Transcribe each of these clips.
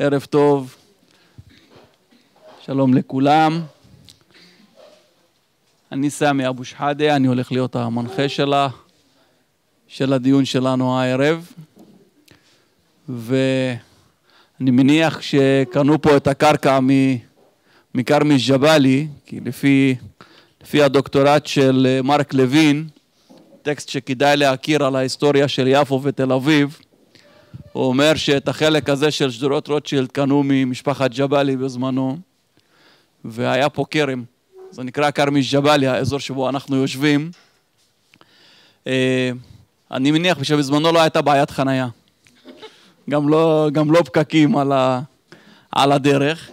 ערב טוב, שלום לכולם. אני סמי אבו שחאדה, אני הולך להיות המנחה שלה, של הדיון שלנו הערב, ואני מניח שקנו פה את הקרקע מכרמי ג'באלי, כי לפי, לפי הדוקטורט של אה, מרק לוין, טקסט שכדאי להכיר על ההיסטוריה של יפו ותל אביב, הוא אומר שאת החלק הזה של שדרות רוטשילד קנו ממשפחת ג'באלי בזמנו, והיה פה כרם. זה נקרא כרמי ג'באלי, האזור שבו אנחנו יושבים. אה, אני מניח שבזמנו לא הייתה בעיית חנייה. גם לא, גם לא פקקים על, ה, על הדרך.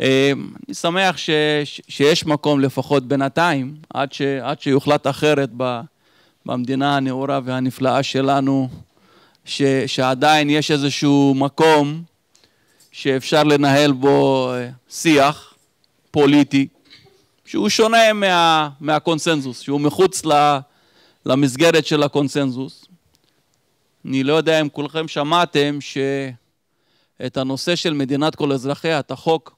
אה, אני שמח ש, שיש מקום לפחות בינתיים, עד, ש, עד שיוחלט אחרת במדינה הנאורה והנפלאה שלנו. ש, שעדיין יש איזשהו מקום שאפשר לנהל בו אה, שיח פוליטי, שהוא שונה מה, מהקונסנזוס, שהוא מחוץ ל, למסגרת של הקונסנזוס. אני לא יודע אם כולכם שמעתם שאת הנושא של מדינת כל אזרחיה, את החוק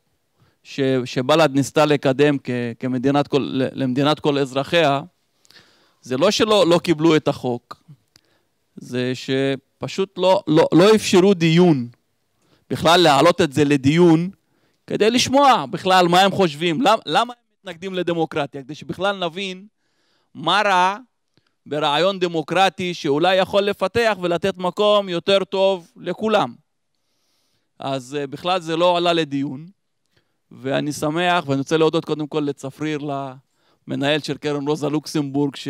ש, שבל"ד ניסתה לקדם כ, כמדינת כל, למדינת כל אזרחיה, זה לא שלא לא קיבלו את החוק, זה ש... פשוט לא, לא, לא אפשרו דיון, בכלל להעלות את זה לדיון, כדי לשמוע בכלל מה הם חושבים, למה, למה הם מתנגדים לדמוקרטיה, כדי שבכלל נבין מה רע ברעיון דמוקרטי שאולי יכול לפתח ולתת מקום יותר טוב לכולם. אז אה, בכלל זה לא עלה לדיון, ואני שמח, ואני רוצה להודות קודם כל לצפריר, למנהל של קרן רוזה לוקסמבורג, ש...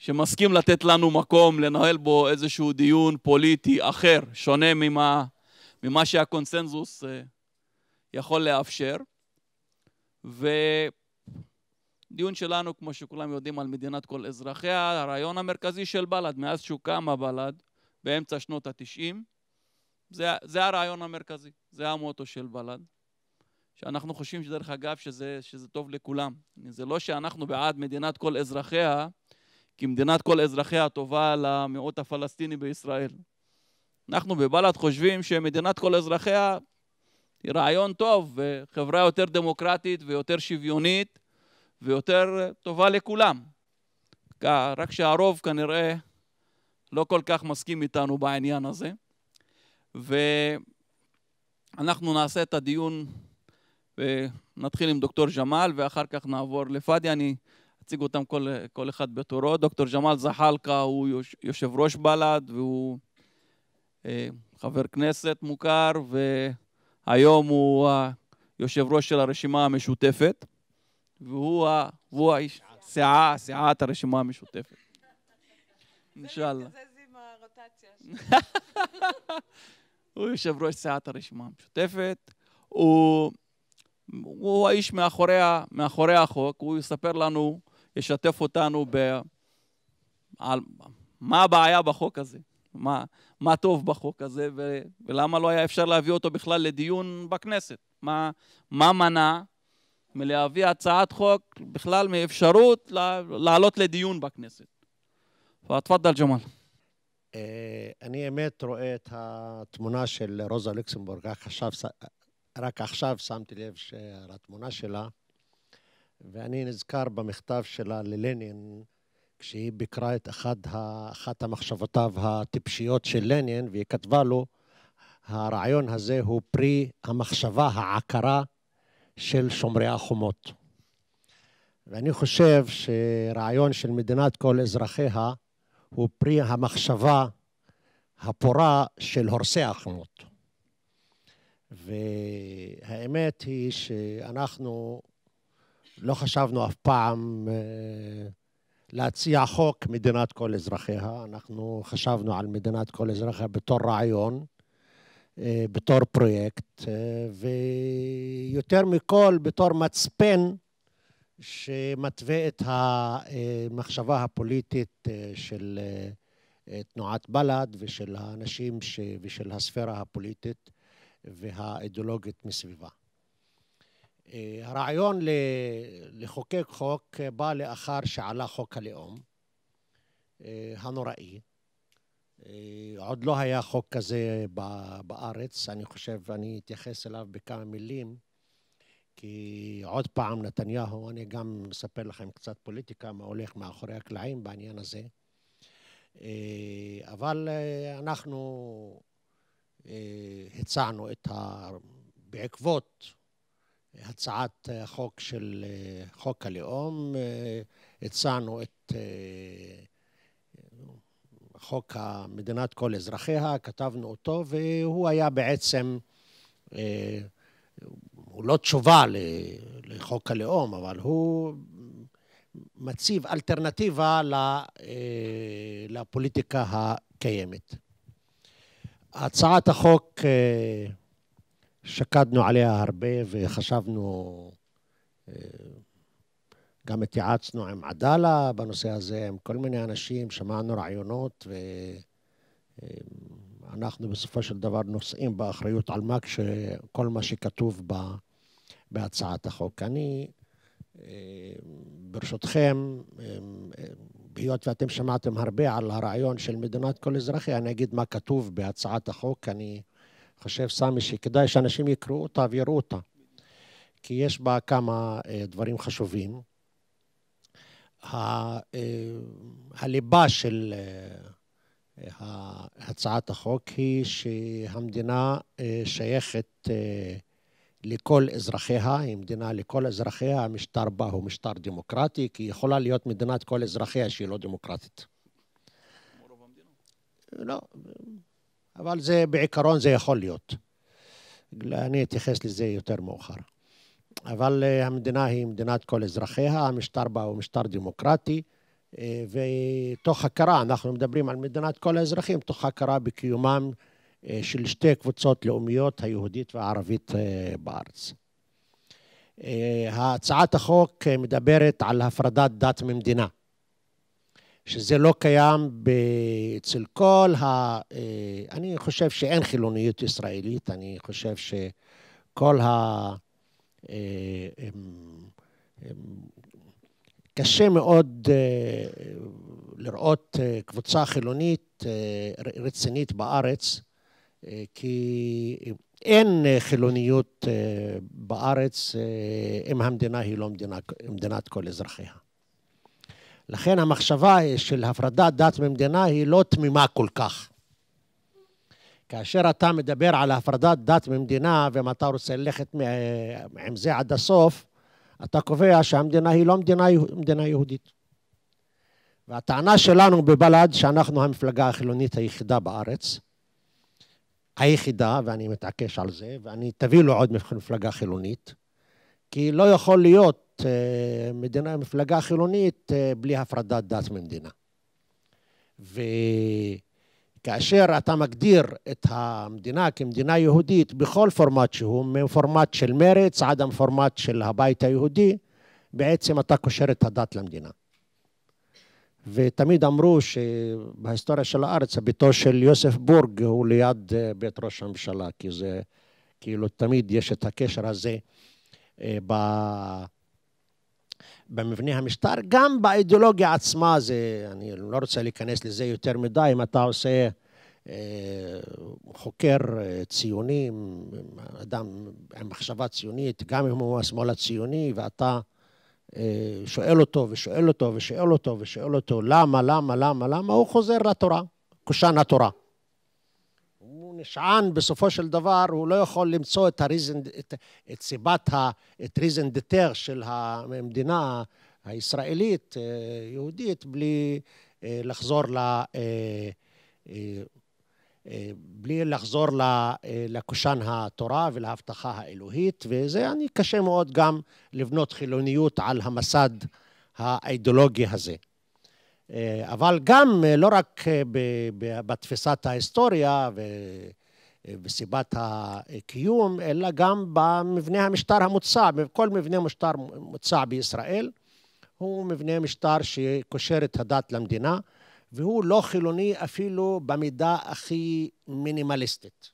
שמסכים לתת לנו מקום לנהל בו איזשהו דיון פוליטי אחר, שונה ממה, ממה שהקונסנזוס אה, יכול לאפשר. ודיון שלנו, כמו שכולם יודעים, על מדינת כל אזרחיה, הרעיון המרכזי של בל"ד, מאז שהוקמה בל"ד, באמצע שנות התשעים, זה, זה הרעיון המרכזי, זה המוטו של בל"ד. שאנחנו חושבים, שדרך אגב, שזה, שזה טוב לכולם. זה לא שאנחנו בעד מדינת כל אזרחיה, כמדינת כל אזרחיה הטובה למיעוט הפלסטיני בישראל. אנחנו בבל"ד חושבים שמדינת כל אזרחיה היא רעיון טוב, וחברה יותר דמוקרטית ויותר שוויונית ויותר טובה לכולם. רק שהרוב כנראה לא כל כך מסכים איתנו בעניין הזה. ואנחנו נעשה את הדיון ונתחיל עם דוקטור ג'מאל ואחר כך נעבור לפאדי. אני להציג אותם כל, כל אחד בתורו. דוקטור ג'מאל זחאלקה הוא יוש, יושב ראש בל"ד והוא אה, חבר כנסת מוכר, והיום הוא היושב ראש של הרשימה המשותפת, והוא, והוא האיש, סיעה, סיעת הרשימה המשותפת. אינשאללה. הוא יושב ראש סיעת הרשימה המשותפת, הוא... הוא האיש מאחורי, מאחורי החוק, הוא יספר לנו ישתף אותנו ב... על מה הבעיה בחוק הזה, מה, מה טוב בחוק הזה, ו, ולמה לא היה אפשר להביא אותו בכלל לדיון בכנסת. מה, מה מנע מלהביא הצעת חוק בכלל מאפשרות לעלות לדיון בכנסת. תפאדל ג'מאל. אה, אני אמת רואה את התמונה של רוזה לוקסמבורג, רק עכשיו שמתי לב שהתמונה שלה, ואני נזכר במכתב שלה ללנין, כשהיא ביקרה את אחד ה, אחת המחשבותיו הטיפשיות של לנין, והיא כתבה לו, הרעיון הזה הוא פרי המחשבה העקרה של שומרי החומות. ואני חושב שרעיון של מדינת כל אזרחיה הוא פרי המחשבה הפורה של הורסי החומות. והאמת היא שאנחנו לא חשבנו אף פעם אה, להציע חוק מדינת כל אזרחיה. אנחנו חשבנו על מדינת כל אזרחיה בתור רעיון, אה, בתור פרויקט, אה, ויותר מכל בתור מצפן שמתווה את המחשבה הפוליטית של תנועת בל"ד ושל האנשים ש... ושל הספירה הפוליטית והאידיאולוגית מסביבה. הרעיון אה, לחוקק חוק בא לאחר שעלה חוק הלאום אה, הנוראי. אה, עוד לא היה חוק כזה בארץ, אני חושב, אני אתייחס אליו בכמה מילים, כי עוד פעם נתניהו, אני גם מספר לכם קצת פוליטיקה, מה הולך מאחורי הקלעים בעניין הזה, אבל אנחנו הצענו את ה... בעקבות הצעת אה, חוק של אה, חוק הלאום, אה, הצענו את חוק מדינת כל אזרחיה, כתבנו אותו, והוא היה בעצם, הוא לא תשובה לחוק הלאום, אבל הוא מציב אלטרנטיבה לפוליטיקה הקיימת. הצעת החוק שקדנו עליה הרבה וחשבנו, אה, גם התייעצנו עם עדאלה בנושא הזה, עם כל מיני אנשים, שמענו רעיונות, ואנחנו אה, בסופו של דבר נושאים באחריות על מה כל מה שכתוב בה, בהצעת החוק. אני, אה, ברשותכם, היות ואתם שמעתם הרבה על הרעיון של מדינת כל אזרחי, אני אגיד מה כתוב בהצעת החוק. אני... חושב סמי שכדאי שאנשים יקראו אותה ויראו אותה, כי יש בה כמה אה, דברים חשובים. אה, הליבה של אה, הצעת החוק היא שהמדינה שייכת לכל אזרחיה, היא מדינה לכל אזרחיה, המשטר בה הוא משטר דמוקרטי, כי היא יכולה להיות מדינת כל אזרחיה שהיא לא דמוקרטית. כמו רוב לא, אבל זה, בעיקרון זה יכול להיות. אני אתייחס לזה יותר מאוחר. אבל אה, המדינה היא מדינת כל אזרחיה, המשטר בה הוא משטר דמוקרטי, אה, ותוך הכרה, אנחנו מדברים על מדינת כל האזרחים, תוך הכרה בקיומם אה, של שתי קבוצות לאומיות, היהודית והערבית בארץ. הצעת החוק מדברת על הפרדת דת ממדינה. שזה לא קיים אצל כל ה... אה, אני חושב שאין חילוניות ישראלית, אני חושב שכל ה... אה, קשה מאוד אה, לראות קבוצה חילונית רצינית בארץ, כי אין חילוניות בארץ אם המדינה היא לא מדינת, מדינת כל אזרחיה. לכן המחשבה של הפרדת דת ממדינה היא לא תמימה כל כך. כאשר אתה מדבר על הפרדת דת ממדינה, ואם אתה רוצה ללכת עם זה עד הסוף, אתה קובע שהמדינה היא לא מדינה, מדינה יהודית. והטענה שלנו בבל"ד, שאנחנו המפלגה החילונית היחידה בארץ, היחידה, ואני מתעקש על זה, ואני, תביא לו עוד מפלגה חילונית, כי לא יכול להיות אה, מדינה, מפלגה חילונית אה, בלי הפרדת דת ממדינה. וכאשר אתה מגדיר את המדינה כמדינה יהודית בכל פורמט שהוא, מפורמט של מרץ עד המפורמט של הבית היהודי, בעצם אתה קושר את הדת למדינה. ותמיד אמרו שבהיסטוריה של הארץ, ביתו של יוסף בורג הוא ליד אה, בית ראש הממשלה, כי זה, כאילו תמיד יש את הקשר הזה. ב... במבנה המשטר, גם באידיאולוגיה עצמה, זה, אני לא רוצה להיכנס לזה יותר מדי, אם אתה עושה אה, חוקר אה, ציוני, אדם עם מחשבה ציונית, גם אם הוא השמאל הציוני, ואתה אה, שואל אותו ושואל אותו ושואל אותו ושואל אותו למה, למה, למה, למה, הוא חוזר לתורה, קושן התורה. נשען בסופו של דבר, הוא לא יכול למצוא את, הריזן, את, את סיבת, ה, את ריזן דטר של המדינה הישראלית, אה, יהודית, אה, אה, בלי לחזור ל... בלי לחזור לקושן התורה ולהבטחה האלוהית, וזה, אני קשה מאוד גם לבנות חילוניות על המסד האידיאולוגי הזה. אה, אבל גם אה, לא רק אה, בתפיסת ההיסטוריה וסיבת הקיום, אלא גם במבנה המשטר המוצע. כל מבנה משטר מוצע בישראל הוא מבנה משטר שקושר את הדת למדינה, והוא לא חילוני אפילו במידה הכי מינימליסטית.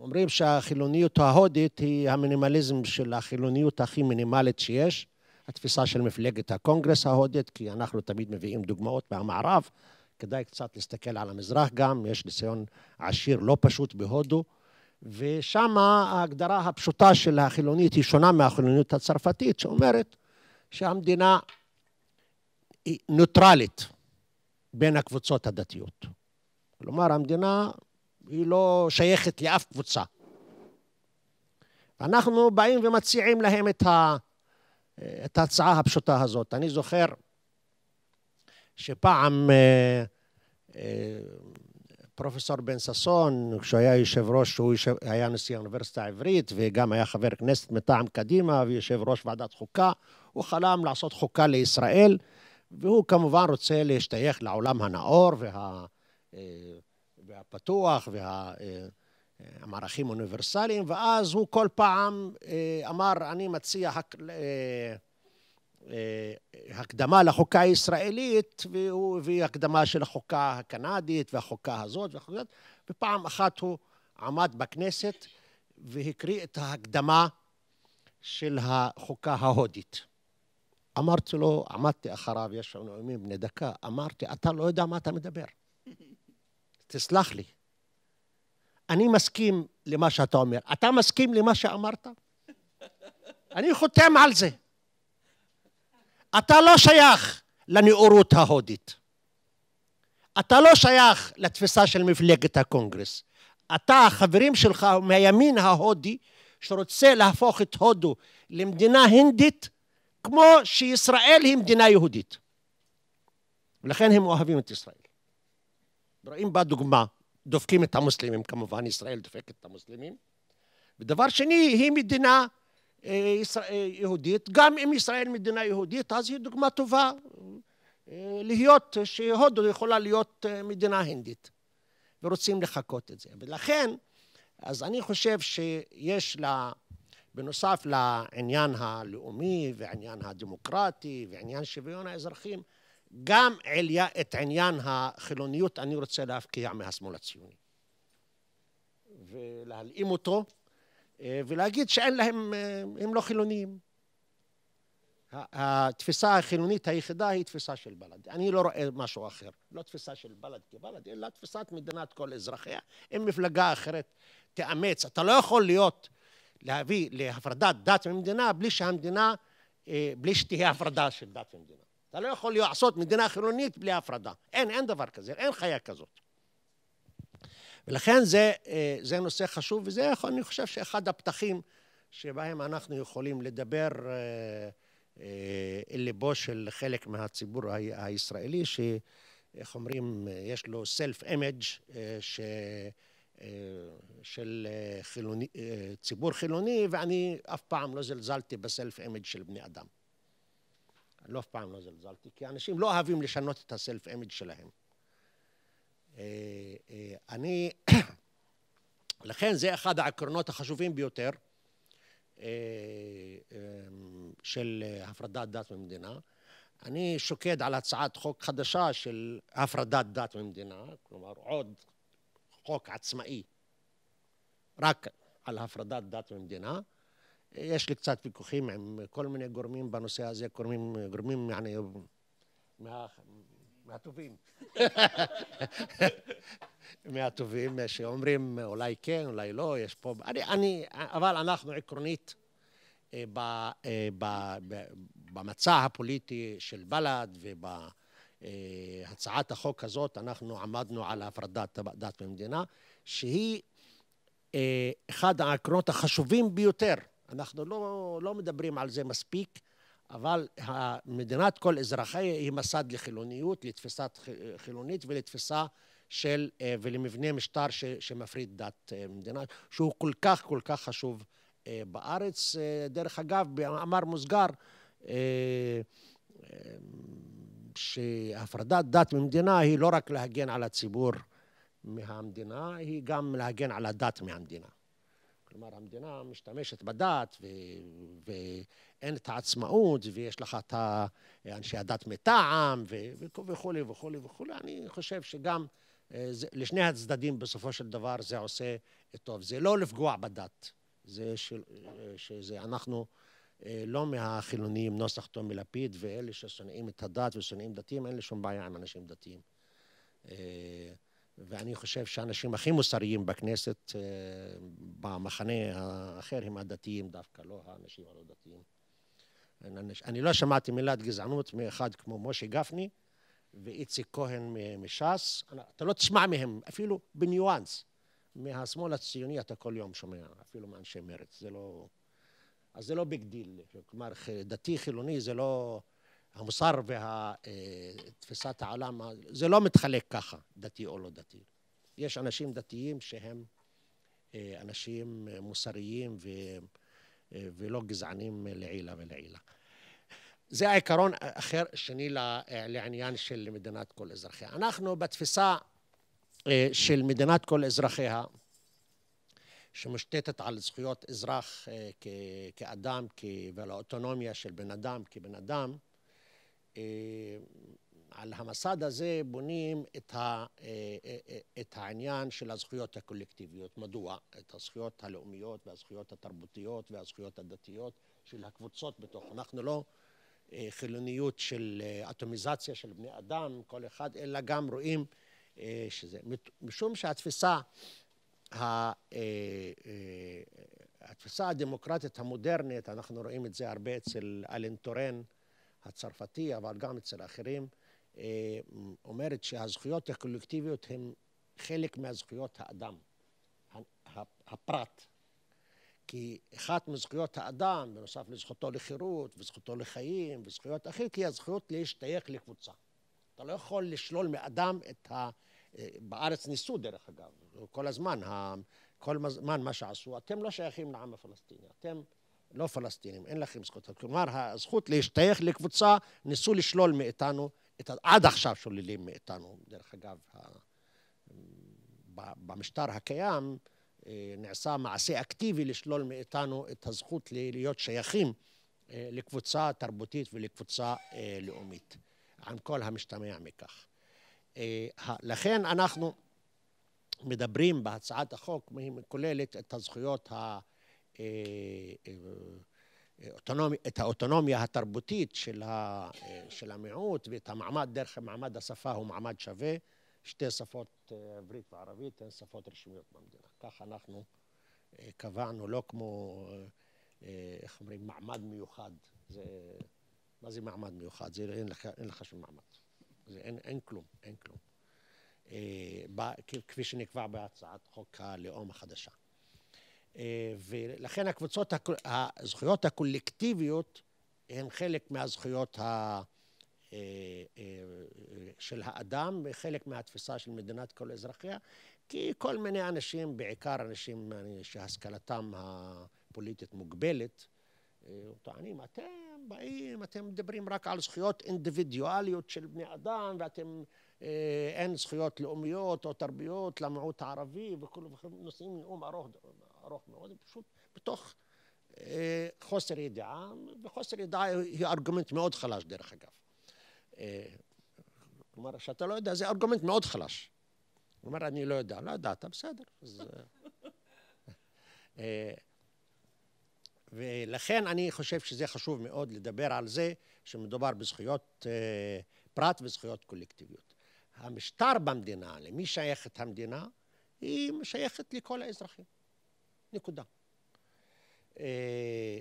אומרים שהחילוניות ההודית היא המינימליזם של החילוניות הכי מינימלית שיש. התפיסה של מפלגת הקונגרס ההודית, כי אנחנו תמיד מביאים דוגמאות מהמערב. כדאי קצת להסתכל על המזרח גם, יש ניסיון עשיר לא פשוט בהודו, ושם ההגדרה הפשוטה של החילונית היא שונה מהחילוניות הצרפתית, שאומרת שהמדינה היא נוטרלית בין הקבוצות הדתיות. כלומר, המדינה היא לא שייכת לאף קבוצה. אנחנו באים ומציעים להם את ה... את ההצעה הפשוטה הזאת. אני זוכר שפעם אה, אה, פרופסור בן ששון, כשהוא היה יושב ראש, הוא היה נשיא האוניברסיטה העברית וגם היה חבר כנסת מטעם קדימה ויושב ראש ועדת חוקה, הוא חלם לעשות חוקה לישראל, והוא כמובן רוצה להשתייך לעולם הנאור וה, אה, והפתוח וה... עם אה, ערכים אוניברסליים, ואז הוא כל פעם אה, אמר, אני מציע הק... אה, הקדמה לחוקה הישראלית, והוא הביא הקדמה של החוקה הקנדית והחוקה הזאת וחוקת, ופעם אחת הוא עמד בכנסת והקריא את ההקדמה של החוקה ההודית. אמרתי לו, עמדתי אחריו, יש לנו נאומים בני דקה, אמרתי, אתה לא יודע מה אתה מדבר. תסלח לי, אני מסכים למה שאתה אומר. אתה מסכים למה שאמרת? אני חותם על זה. אתה לא שייך לנאורות ההודית. אתה לא שייך לתפיסה של מפלגת הקונגרס. אתה, החברים שלך מהימין ההודי, שרוצה להפוך את הודו למדינה הינדית, כמו שישראל היא מדינה יהודית. ולכן הם אוהבים את ישראל. רואים בה דוגמה דופקים את המוסלמים, כמובן, ישראל דופקת את המוסלמים. ודבר שני, היא מדינה אה, אה, יהודית. גם אם ישראל מדינה יהודית, אז היא דוגמה טובה אה, להיות, שהודו יכולה להיות מדינה הינדית. ורוצים לחקות את זה. ולכן, אז אני חושב שיש לה, בנוסף לעניין הלאומי ועניין הדמוקרטי ועניין שוויון האזרחים, גם עליה, את עניין החילוניות אני רוצה להפקיע מהשמאל הציוני. ולהלאים אותו, אה, ולהגיד שאין להם, אה, הם לא חילונים. התפיסה החילונית היחידה היא תפיסה של בל"ד. אני לא רואה משהו אחר. לא תפיסה של בל"ד כבל"ד, אלא תפיסת מדינת כל אזרחיה. אם מפלגה אחרת תאמץ, אתה לא יכול להיות, להביא להפרדת דת ממדינה בלי שהמדינה, אה, בלי שתהיה הפרדה של דת ממדינה. אתה לא יכול לעשות מדינה חילונית בלי הפרדה. אין, אין דבר כזה, אין חיה כזאת. ולכן זה, אה, זה נושא חשוב, וזה, אני חושב, שאחד הפתחים שבהם אנחנו יכולים לדבר אל אה, אה, ליבו של חלק מהציבור הישראלי, שאיך אומרים, יש לו סלף אימג' ש... של חילוני, ציבור חילוני, ואני אף פעם לא זלזלתי בסלף אימג' של בני אדם. לא אף פעם לא זלזלתי, כי אנשים לא אוהבים לשנות את הסלף אימג' שלהם. אה, אה, אני, לכן זה אחד העקרונות החשובים ביותר אה, של הפרדת דת ממדינה. אני שוקד על הצעת חוק חדשה של הפרדת דת ממדינה, כלומר עוד חוק עצמאי רק על הפרדת דת ממדינה. יש לי קצת ויכוחים עם כל מיני גורמים בנושא הזה, גורמים, גורמים יעני, מה, מהטובים. מהטובים שאומרים אולי כן, אולי לא, יש פה... אני, אני, אבל אנחנו עקרונית אה, ב, אה, ב, ב, במצע הפוליטי של בל"ד ובהצעת אה, החוק הזאת אנחנו עמדנו על הפרדת דת ומדינה, שהיא אחד העקרונות החשובים ביותר. אנחנו לא, לא מדברים על זה מספיק, אבל מדינת כל אזרחיה היא מסד לחילוניות, לתפיסה חילונית ולתפיסה של, אה, ולמבנה משטר ש, שמפריד דת אה, מדינה, שהוא כל כך כל כך חשוב אה, בארץ. דרך אגב, במאמר מוסגר, שהפרדת דת ממדינה היא לא רק להגן על הציבור מהמדינה, היא גם להגן על הדת מהמדינה. כלומר, המדינה משתמשת בדת, ו... ואין את העצמאות, ויש לך את אנשי הדת מטעם, ו... וכולי וכולי וכולי. אני חושב שגם אה, זה, לשני הצדדים בסופו של דבר זה עושה טוב. זה לא לפגוע בדת, זה ש... אה, שזה אנחנו... אה, לא מהחילונים, נוסח טומי לפיד, ואלה ששונאים את הדת ושונאים דתיים, אין לי שום בעיה עם אנשים דתיים. ואני חושב שהאנשים הכי מוסריים בכנסת, אה, במחנה האחר, הם הדתיים דווקא, לא האנשים הלא דתיים. אני לא שמעתי מילת גזענות מאחד כמו משה גפני ואיציק כהן מש"ס. אתה לא תשמע מהם, אפילו בניואנס. מהשמאל הציוני אתה כל יום שומע, אפילו מאנשי מרצ. זה לא... אז זה לא ביג דיל. כלומר, דתי, חילוני, זה לא... המוסר ותפיסת אה, העולם, זה לא מתחלק ככה, דתי או לא דתי. יש אנשים דתיים שהם אה, אנשים מוסריים ו, אה, ולא גזענים לעילה ולעילה. זה העיקרון אחר שני לעניין של מדינת כל אזרחיה. אנחנו בתפיסה של מדינת כל אזרחיה, שמושתתת על זכויות אזרח כ- כאדם כ- ועל האוטונומיה של בן אדם כבן אדם, אה, על המסד הזה בונים את, ה, אה, אה, את העניין של הזכויות הקולקטיביות. מדוע? את הזכויות הלאומיות והזכויות התרבותיות והזכויות הדתיות של הקבוצות בתוך. אנחנו לא חילוניות של אטומיזציה של בני אדם, כל אחד, אלא גם רואים שזה... משום שהתפיסה, התפיסה הדמוקרטית המודרנית, אנחנו רואים את זה הרבה אצל אלן טורן, הצרפתי, אבל גם אצל אחרים, אה, אומרת שהזכויות הקולקטיביות הן חלק מהזכויות האדם, הפרט. כי אחת מזכויות האדם, בנוסף לזכותו לחירות, וזכותו לחיים, וזכויות אחרות, היא הזכות להשתייך לקבוצה. אתה לא יכול לשלול מאדם את ה... אה, בארץ ניסו דרך אגב, כל הזמן, כל הזמן מה שעשו, אתם לא שייכים לעם הפלסטיני, אתם לא פלסטינים, אין לכם זכות. כלומר, הזכות להשתייך לקבוצה, ניסו לשלול מאיתנו, את, עד עכשיו שוללים מאיתנו, דרך אגב, ה, ב, במשטר הקיים אה, נעשה מעשה אקטיבי לשלול מאיתנו את הזכות להיות שייכים אה, לקבוצה תרבותית ולקבוצה אה, לאומית, עם כל המשתמע מכך. לכן אנחנו מדברים בהצעת החוק, היא כוללת את הזכויות ה... אה, אה, את האוטונומיה התרבותית של, ה, אה, של המיעוט ואת המעמד, דרך מעמד השפה הוא מעמד שווה. שתי שפות, עברית וערבית, הן שפות רשמיות במדינה. כך אנחנו קבענו, לא כמו, איך אומרים, מעמד מיוחד. זה, מה זה מעמד מיוחד? זה, אין, לך, אין לך שום מעמד. זה, אין, אין כלום, אין כלום. אה, ב, כפי שנקבע בהצעת חוק הלאום החדשה. אה, ולכן הקבוצות, הזכויות הקולקטיביות הן חלק מהזכויות ה... אה, אה, של האדם וחלק מהתפיסה של מדינת כל אזרחיה, כי כל מיני אנשים, בעיקר אנשים שהשכלתם הפוליטית מוגבלת, טוענים, אתם באים, אתם מדברים רק על זכויות אינדיבידואליות של בני אדם, ואתם, אין זכויות לאומיות או תרביות למיעוט הערבי, וכולם נושאים נאום ארוך ארוך מאוד, פשוט בתוך אה, חוסר ידיעה, וחוסר ידיעה היא ארגומנט מאוד חלש דרך אגב. אה, כלומר, שאתה לא יודע, זה ארגומנט מאוד חלש. כלומר, אני לא יודע, לא ידעת, בסדר. אז, אה, אה, ולכן אני חושב שזה חשוב מאוד לדבר על זה שמדובר בזכויות אה, פרט וזכויות קולקטיביות. המשטר במדינה, למי שייכת המדינה, היא שייכת לכל האזרחים. נקודה. אה,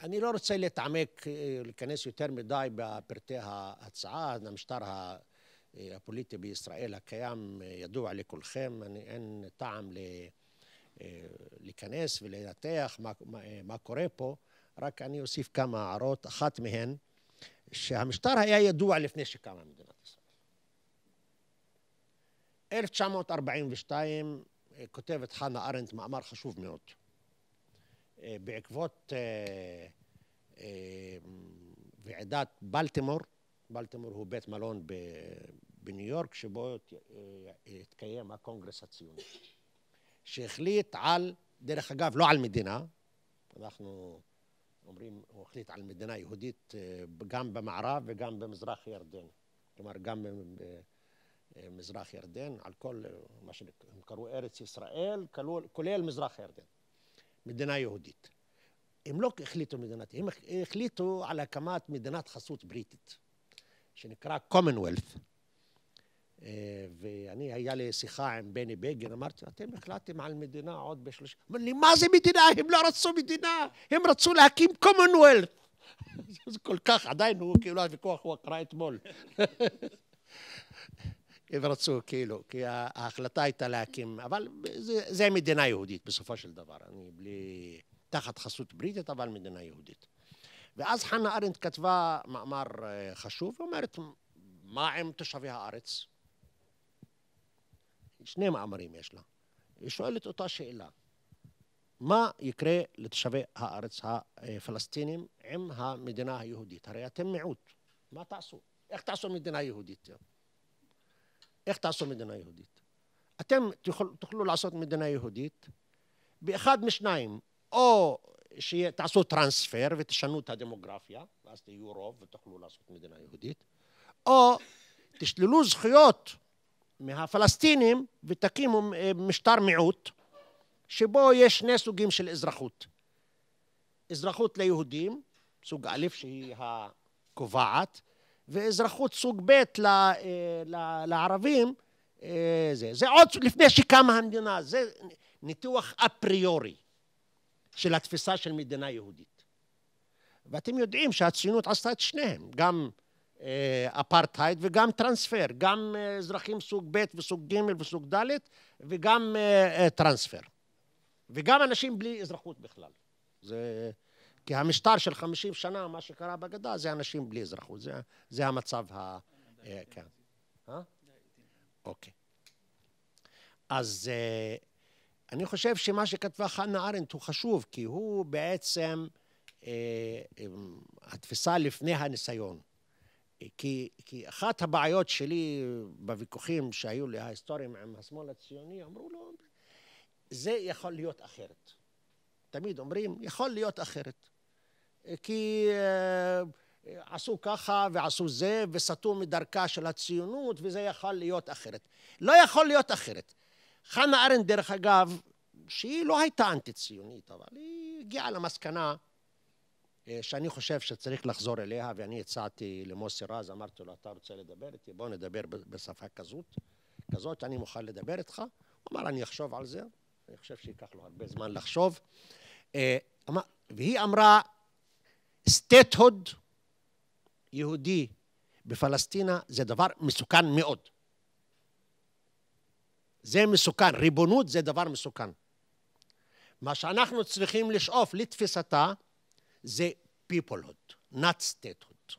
אני לא רוצה להתעמק, אה, להיכנס יותר מדי בפרטי ההצעה, המשטר אה, הפוליטי בישראל הקיים ידוע לכולכם, אני, אין טעם להיכנס ולנתח מה, מה, מה קורה פה, רק אני אוסיף כמה הערות, אחת מהן, שהמשטר היה ידוע לפני שקמה מדינת ישראל. 1942 כותבת חנה ארנדט מאמר חשוב מאוד. אה, בעקבות אה, אה, ועידת בלטימור, בלטימור הוא בית מלון בניו יורק, שבו התקיים הקונגרס הציוני, שהחליט על, דרך אגב, לא על מדינה, אנחנו אומרים, הוא החליט על מדינה יהודית גם במערב וגם במזרח ירדן, כלומר גם אה, מזרח ירדן, על כל אה, מה שהם קראו ארץ ישראל, כלול, כולל מזרח ירדן, מדינה יהודית. הם לא החליטו מדינת, הם החליטו על הקמת מדינת חסות בריטית, שנקרא commonwealth. אה, ואני, היה לי שיחה עם בני בגין, אמרתי, אתם החלטתם על מדינה עוד בשלושה... אמר לי, מה זה מדינה? הם לא רצו מדינה, הם רצו להקים commonwealth. זה כל כך, עדיין הוא, כאילו הוויכוח הוא קרה אתמול. ורצו, כאילו, כי ההחלטה הייתה להקים, אבל זה, זה מדינה יהודית בסופו של דבר, אני בלי... תחת חסות בריטית, אבל מדינה יהודית. ואז חנה ארנדט כתבה מאמר אה, חשוב, אומרת, מה עם תושבי הארץ? שני מאמרים יש לה. היא שואלת אותה שאלה. מה יקרה לתושבי הארץ הפלסטינים עם המדינה היהודית? הרי אתם מיעוט, מה תעשו? איך תעשו מדינה יהודית? איך תעשו מדינה יהודית? אתם תוכל, תוכלו לעשות מדינה יהודית באחד משניים, או שתעשו טרנספר ותשנו את הדמוגרפיה, ואז תהיו רוב ותוכלו לעשות מדינה יהודית, או תשללו זכויות מהפלסטינים ותקימו אה, משטר מיעוט, שבו יש שני סוגים של אזרחות. אזרחות ליהודים, סוג א', שהיא הקובעת, ואזרחות סוג ב' ל, אה, ל, לערבים, אה, זה. זה עוד לפני שקמה המדינה, זה ניתוח אפריורי של התפיסה של מדינה יהודית. ואתם יודעים שהציונות עשתה את שניהם, גם אה, אפרטהייד וגם טרנספר, גם אזרחים סוג ב' וסוג ג' וסוג ד' וגם טרנספר. וגם אנשים בלי אזרחות בכלל. זה... כי המשטר של 50 שנה, מה שקרה בגדה, זה אנשים בלי אזרחות. זה, זה המצב ה... אה, כן. אה? אוקיי. אז אה, אני חושב שמה שכתבה חנה ארנדט הוא חשוב, כי הוא בעצם אמ, התפיסה לפני הניסיון. כי, כי אחת הבעיות שלי בוויכוחים שהיו לי ההיסטוריים עם השמאל הציוני, אמרו לו, זה יכול להיות אחרת. תמיד אומרים, יכול להיות אחרת. כי אה, עשו ככה ועשו זה וסטו מדרכה של הציונות וזה יכול להיות אחרת. לא יכול להיות אחרת. חנה ארנד, דרך אגב, שהיא לא הייתה אנטי-ציונית, אבל היא הגיעה למסקנה אה, שאני חושב שצריך לחזור אליה, ואני הצעתי למוסי רז, אמרתי לו, אתה רוצה לדבר איתי? בוא נדבר בשפה כזאת, כזאת, אני מוכן לדבר איתך. הוא אמר, אני אחשוב על זה, אני חושב שייקח לו הרבה זמן לחשוב. אה, והיא אמרה, סטייט יהודי בפלסטינה זה דבר מסוכן מאוד. זה מסוכן, ריבונות זה דבר מסוכן. מה שאנחנו צריכים לשאוף לתפיסתה זה peoplehood, not statehood.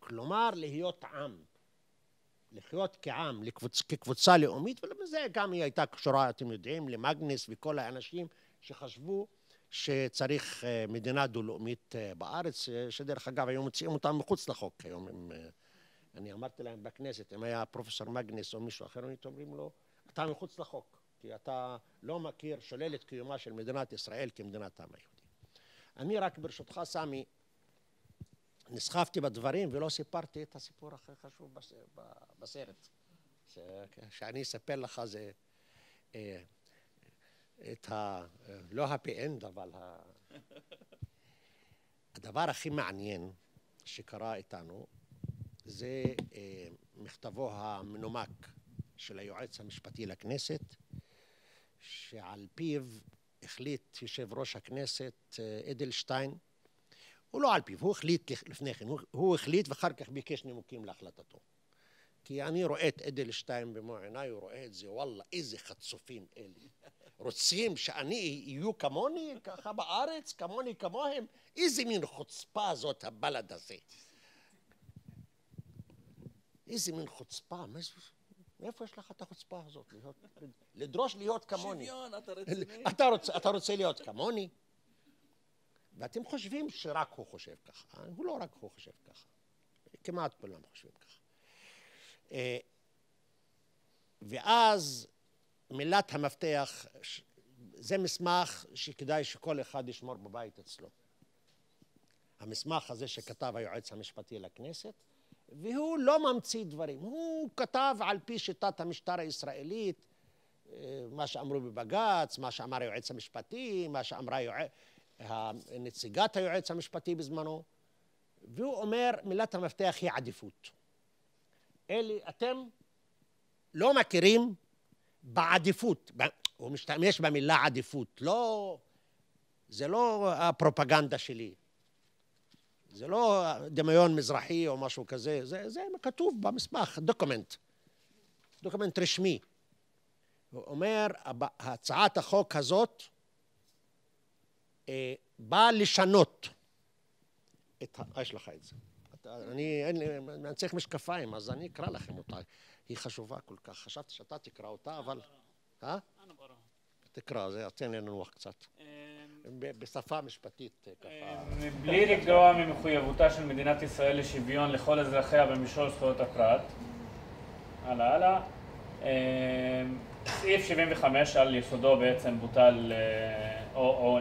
כלומר, להיות עם, לחיות כעם, לקבוצ, כקבוצה לאומית, ולזה גם היא הייתה קשורה, אתם יודעים, למגנס וכל האנשים שחשבו שצריך אה, מדינה דו-לאומית אה, בארץ, אה, שדרך אגב, היו מוציאים אותם מחוץ לחוק היום. הם, אני אמרתי להם בכנסת, אם היה פרופסור מגנס או מישהו אחר, הייתם אומרים לו, אתה מחוץ לחוק, כי אתה לא מכיר, שולל את קיומה של מדינת ישראל כמדינת העם היהודי. אני רק, ברשותך, סמי, נסחפתי בדברים ולא סיפרתי את הסיפור הכי חשוב בסרט. שאני אספר לך זה... את ה... לא הפי אנד, אבל ה... הדבר הכי מעניין שקרה איתנו זה אה, מכתבו המנומק של היועץ המשפטי לכנסת, שעל פיו החליט יושב ראש הכנסת אה, אדלשטיין, הוא לא על פיו, הוא החליט לפני כן, הוא, הוא החליט ואחר כך ביקש נימוקים להחלטתו. כי אני רואה את אדלשטיין במו עיניי, הוא רואה את זה, וואלה, איזה חצופים אלה. רוצים שאני יהיו כמוני, ככה בארץ, כמוני כמוהם? איזה מין חוצפה זאת הבלד הזה. איזה מין חוצפה, מאיפה יש לך את החוצפה הזאת? להיות, לדרוש להיות כמוני. שוויון, אתה רציני. אתה רוצה, אתה רוצה להיות כמוני? ואתם חושבים שרק הוא חושב ככה. אה? הוא לא רק הוא חושב ככה. כמעט כולם חושבים ככה. אה, ואז מילת המפתח, זה מסמך שכדאי שכל אחד ישמור בבית אצלו. המסמך הזה שכתב היועץ המשפטי לכנסת, והוא לא ממציא דברים, הוא כתב על פי שיטת המשטר הישראלית, אה, מה שאמרו בבג"ץ, מה שאמר היועץ המשפטי, מה שאמרה יוע... נציגת היועץ המשפטי בזמנו, והוא אומר, מילת המפתח היא עדיפות. אלי, אתם לא מכירים בעדיפות, הוא משתמש במילה עדיפות, לא... זה לא הפרופגנדה שלי, זה לא דמיון מזרחי או משהו כזה, זה, זה כתוב במסמך, דוקומנט, דוקומנט רשמי. הוא אומר, הצעת החוק הזאת אה, באה לשנות את ה... אה, יש לך את זה. אני, אין לי, אני צריך משקפיים, אז אני אקרא לכם אותה. היא חשובה כל כך. חשבתי שאתה תקרא אותה, אבל... אה? תקרא, זה יתן לנוח קצת. אמ- בשפה משפטית אה, ככה. מבלי אמ- לגרוע ממחויבותה של מדינת ישראל לשוויון לכל אזרחיה במישור זכויות הפרט, הלאה הלאה, אמ- סעיף 75 על יסודו בעצם בוטל, אה, או, או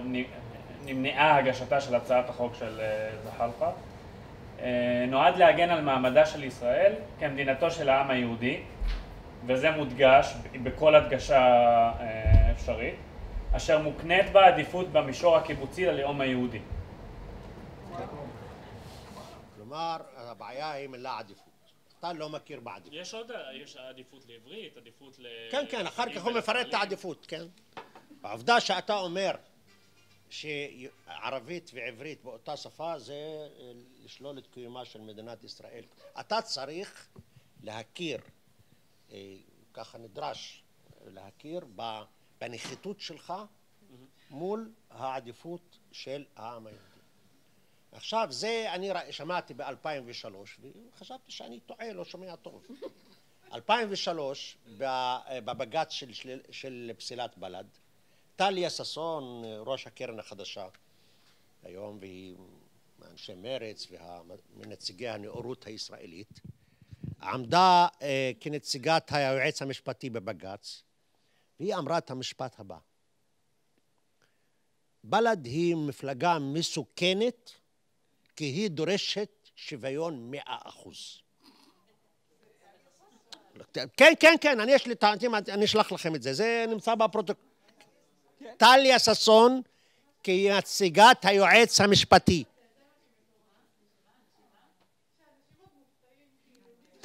נמנעה הגשתה של הצעת החוק של אה, זחאלקה. אה, נועד להגן על מעמדה של ישראל כמדינתו של העם היהודי, וזה מודגש בכל הדגשה אה, אפשרית, אשר מוקנית בה עדיפות במישור הקיבוצי ללאום היהודי. כלומר, הבעיה היא מילה עדיפות. אתה לא מכיר בעדיפות. יש עוד, יש עדיפות לעברית, עדיפות ל... כן, כן, אחר כך הוא מפרט את העדיפות, כן. העובדה שאתה אומר שערבית ועברית באותה שפה זה אה, לשלול את קיומה של מדינת ישראל. אתה צריך להכיר, אה, ככה נדרש להכיר, בנחיתות שלך מול העדיפות של העם היהודי. עכשיו, זה אני שמעתי ב-2003, וחשבתי שאני טועה, לא שומע טוב. 2003, אה, בבג"ץ של, של, של פסילת בל"ד, טליה ששון, אה, ראש הקרן החדשה, היום והיא אנשי מרץ ונציגי הנאורות הישראלית, עמדה אה, כנציגת היועץ המשפטי בבג"ץ, והיא אמרה את המשפט הבא: בל"ד היא מפלגה מסוכנת כי היא דורשת שוויון מאה אחוז. כן, כן, כן, אני יש לי טענתים, אני אשלח לכם את זה, זה נמצא בפרוטוקול. כן. טליה ששון כנציגת היועץ המשפטי.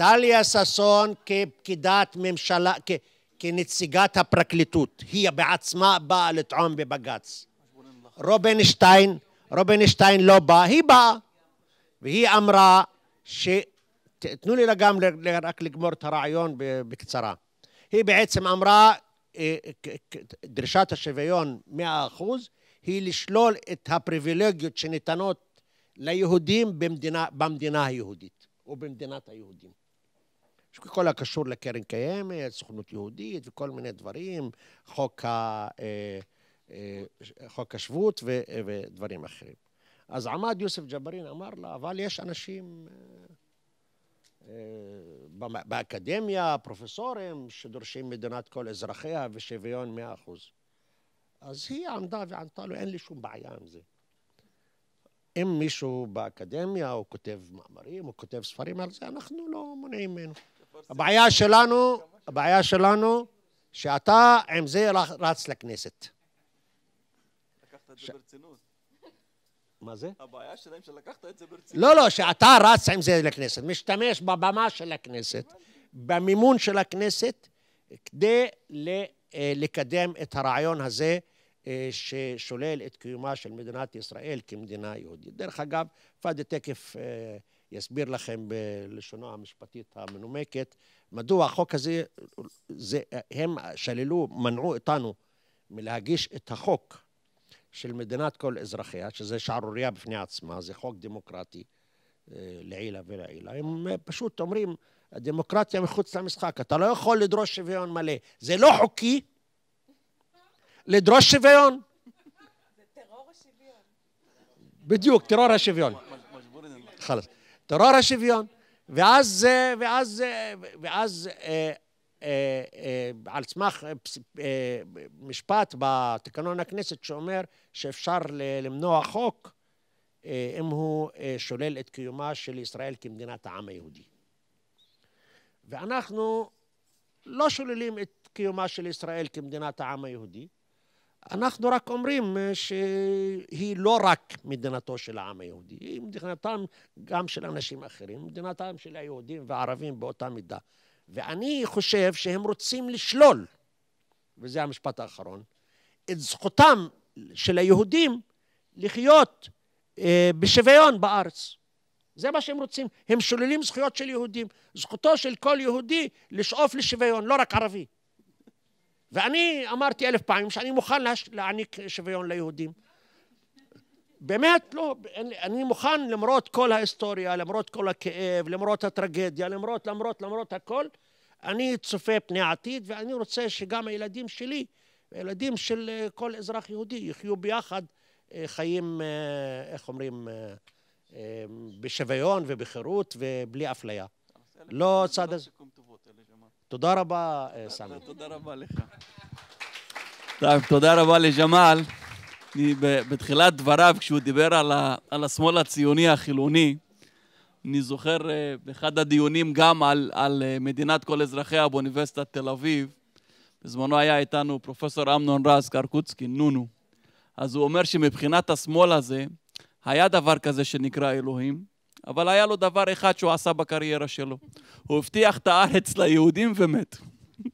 טליה ששון כפקידת ממשלה, כ, כנציגת הפרקליטות, היא בעצמה באה לטעון בבג"ץ. רובינשטיין, רובינשטיין לא בא, היא באה. והיא אמרה ש... תנו לי גם רק לגמור את הרעיון בקצרה. היא בעצם אמרה, אה, דרישת השוויון 100% היא לשלול את הפריבילגיות שניתנות ליהודים במדינה, במדינה היהודית ובמדינת היהודים. כל הקשור לקרן קיימת, סוכנות יהודית וכל מיני דברים, חוק, ה, אה, אה, חוק השבות ו, אה, ודברים אחרים. אז עמד יוסף ג'בארין, אמר לה, אבל יש אנשים אה, אה, באקדמיה, פרופסורים, שדורשים מדינת כל אזרחיה ושוויון מאה אחוז. אז היא עמדה וענתה לו, אין לי שום בעיה עם זה. אם מישהו באקדמיה, הוא כותב מאמרים, הוא כותב ספרים על זה, אנחנו לא מונעים ממנו. הבעיה שלנו, הבעיה שלנו, שאתה עם זה רץ לכנסת. לקחת את זה ברצינות. מה זה? הבעיה שלהם שלקחת את זה ברצינות. לא, לא, שאתה רץ עם זה לכנסת, משתמש בבמה של הכנסת, במימון של הכנסת, כדי אה, לקדם את הרעיון הזה אה, ששולל את קיומה של מדינת ישראל כמדינה יהודית. דרך אגב, פאדי תקף... אה, יסביר לכם בלשונו המשפטית המנומקת מדוע החוק הזה, זה, הם שללו, מנעו אותנו מלהגיש את החוק של מדינת כל אזרחיה, שזה שערורייה בפני עצמה, זה חוק דמוקרטי אה, לעילא ולעילא. הם פשוט אומרים, הדמוקרטיה מחוץ למשחק, אתה לא יכול לדרוש שוויון מלא. זה לא חוקי לדרוש שוויון. זה טרור השוויון. בדיוק, טרור השוויון. חלאס. טרור השוויון. ואז, ואז, ואז אה, אה, אה, על סמך אה, אה, משפט בתקנון הכנסת שאומר שאפשר למנוע חוק אה, אם הוא שולל את קיומה של ישראל כמדינת העם היהודי. ואנחנו לא שוללים את קיומה של ישראל כמדינת העם היהודי, אנחנו רק אומרים אה, שהיא לא רק מדינתו של העם היהודי, היא מדינתם גם של אנשים אחרים, מדינתם של היהודים והערבים באותה מידה. ואני חושב שהם רוצים לשלול, וזה המשפט האחרון, את זכותם של היהודים לחיות אה, בשוויון בארץ. זה מה שהם רוצים. הם שוללים זכויות של יהודים. זכותו של כל יהודי לשאוף לשוויון, לא רק ערבי. ואני אמרתי אלף פעמים שאני מוכן להעניק שוויון ליהודים. באמת, לא, אני מוכן למרות כל ההיסטוריה, למרות כל הכאב, למרות הטרגדיה, למרות, למרות, למרות הכל, אני צופה פני עתיד ואני רוצה שגם הילדים שלי, הילדים של אה, כל אזרח יהודי, יחיו ביחד אה, חיים, אה, איך אומרים, בשוויון ובחירות ובלי אפליה. לא צד לא הזה. תודה רבה, אה, סמי. תודה רבה לך. טוב, תודה רבה לג'מאל. אני בתחילת דבריו, כשהוא דיבר על, ה, על השמאל הציוני החילוני, אני זוכר אה, באחד הדיונים גם על, על אה, מדינת כל אזרחיה באוניברסיטת תל אביב, בזמנו היה איתנו פרופסור אמנון רז קרקוצקי, נונו. אז הוא אומר שמבחינת השמאל הזה, היה דבר כזה שנקרא אלוהים, אבל היה לו דבר אחד שהוא עשה בקריירה שלו. הוא הבטיח את הארץ ליהודים ומת.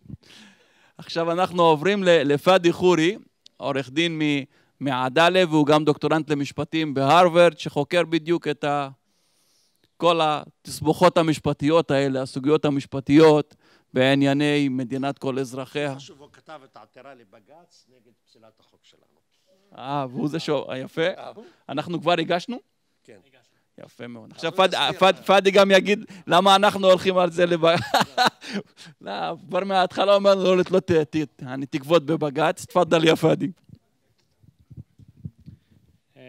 עכשיו אנחנו עוברים לפאדי חורי, עורך דין מעדאלה, והוא גם דוקטורנט למשפטים בהרווארד, שחוקר בדיוק את ה... כל התסבוכות המשפטיות האלה, הסוגיות המשפטיות בענייני מדינת כל אזרחיה. חשוב, הוא כתב את העתירה לבג"ץ נגד פסילת החוק שלנו. אה, והוא זה ש... יפה. אה. אנחנו כבר הגשנו? כן. הגשנו. יפה מאוד. עכשיו פאדי גם יגיד למה אנחנו הולכים על זה לבג"ץ. לא, כבר מההתחלה אמרנו לו לא תעתית, לא, לא, אני תקוות בבג"ץ, תפאדל יא פאדי. אמ,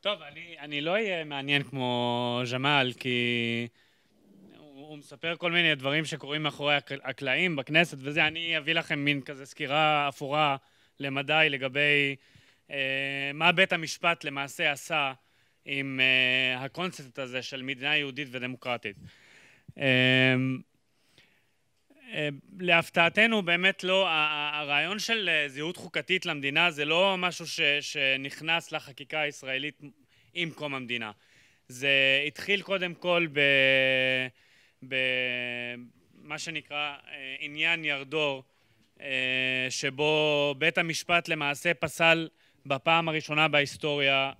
טוב, אני, לא אהיה מעניין כמו ג'מאל, כי הוא, מספר כל מיני דברים שקורים מאחורי הקלעים בכנסת וזה, אני אביא לכם מין כזה סקירה אפורה למדי לגבי אה, מה בית המשפט למעשה עשה עם uh, הקונספט הזה של מדינה יהודית ודמוקרטית. Um, uh, להפתעתנו באמת לא, הרעיון של אה, זהות חוקתית למדינה זה לא משהו ש, שנכנס לחקיקה הישראלית עם קום המדינה. זה התחיל קודם כל במה שנקרא עניין ירדור, שבו בית המשפט למעשה פסל בפעם הראשונה בהיסטוריה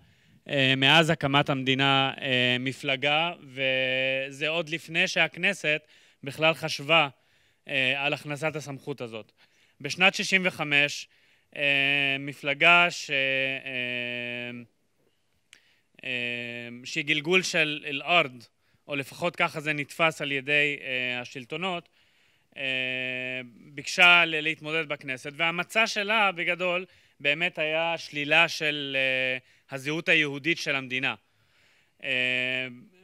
אה, מאז הקמת המדינה אה, מפלגה, וזה עוד לפני שהכנסת בכלל חשבה אה, על הכנסת הסמכות הזאת. בשנת 65' מפלגה ש... שהיא גלגול של אל-ארד, או לפחות ככה זה נתפס על ידי השלטונות, ביקשה להתמודד בכנסת, והמצע שלה בגדול באמת היה שלילה של הזהות היהודית של המדינה. אה,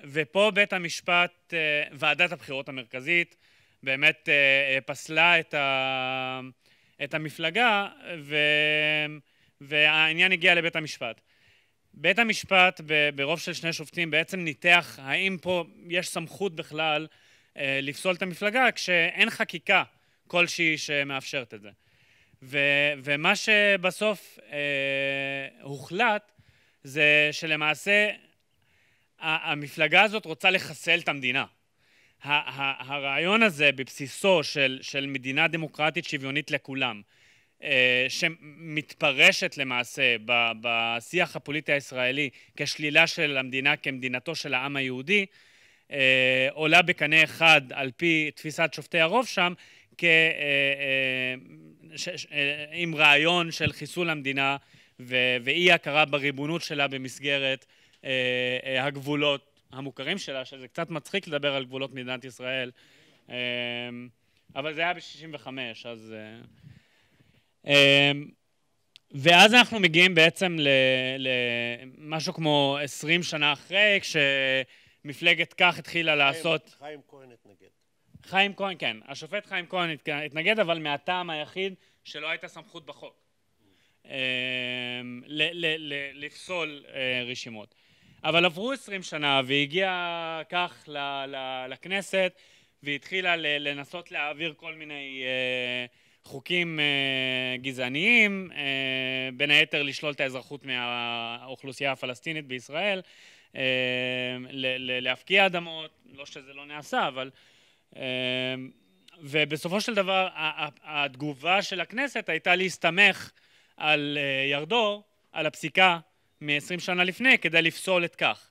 ופה בית המשפט, אה, ועדת הבחירות המרכזית, באמת אה, פסלה את, ה, את המפלגה, ו, והעניין הגיע לבית המשפט. בית המשפט ברוב של שני שופטים בעצם ניתח האם פה יש סמכות בכלל לפסול את המפלגה כשאין חקיקה כלשהי שמאפשרת את זה. ו, ומה שבסוף אה, הוחלט זה שלמעשה המפלגה הזאת רוצה לחסל את המדינה. הרעיון הזה בבסיסו של, של מדינה דמוקרטית שוויונית לכולם, אה, שמתפרשת למעשה בשיח הפוליטי הישראלי כשלילה של המדינה כמדינתו של העם היהודי, אה, עולה בקנה אחד על פי תפיסת שופטי הרוב שם, כ, אה, עם רעיון של חיסול המדינה ואי הכרה בריבונות שלה במסגרת אה, אה, הגבולות המוכרים שלה, שזה קצת מצחיק לדבר על גבולות מדינת ישראל, אה, אבל זה היה ב-65, אז... אה, אמ, ואז אנחנו מגיעים בעצם למשהו כמו 20 שנה אחרי, כשמפלגת כך התחילה חיים, לעשות... חיים כהן התנגד. חיים כהן, כן. השופט חיים כהן התנגד, אבל מהטעם היחיד שלא הייתה סמכות בחוק. אמ, לפסול אה, רשימות. אבל עברו עשרים שנה והגיעה כך לכנסת והתחילה לנסות להעביר כל מיני אה, חוקים אה, גזעניים, בין היתר לשלול את האזרחות מהאוכלוסייה הפלסטינית בישראל, להפקיע אדמות, לא שזה לא נעשה, אבל... ובסופו של דבר התגובה של הכנסת הייתה להסתמך על אה, ירדור, על הפסיקה מ-20 שנה לפני, כדי לפסול את כך.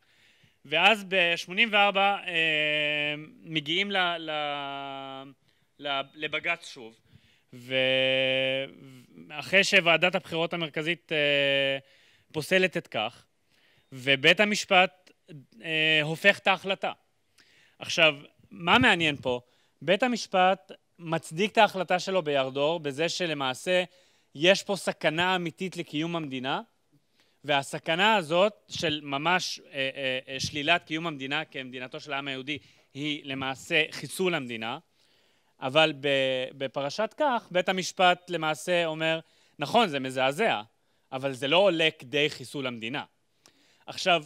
ואז ב-84 אה, מגיעים ל... ל... לבג"ץ שוב, ואחרי שוועדת הבחירות המרכזית אה, פוסלת את כך, ובית המשפט אה, הופך את ההחלטה. עכשיו, מה מעניין פה? בית המשפט מצדיק את ההחלטה שלו בירדור בזה שלמעשה יש פה סכנה אמיתית לקיום המדינה, והסכנה הזאת של ממש אה, אה, אה, שלילת קיום המדינה כמדינתו של העם היהודי היא למעשה חיסול המדינה, אבל בפרשת כך בית המשפט למעשה אומר, נכון, זה מזעזע, אבל זה לא עולה כדי חיסול המדינה. עכשיו,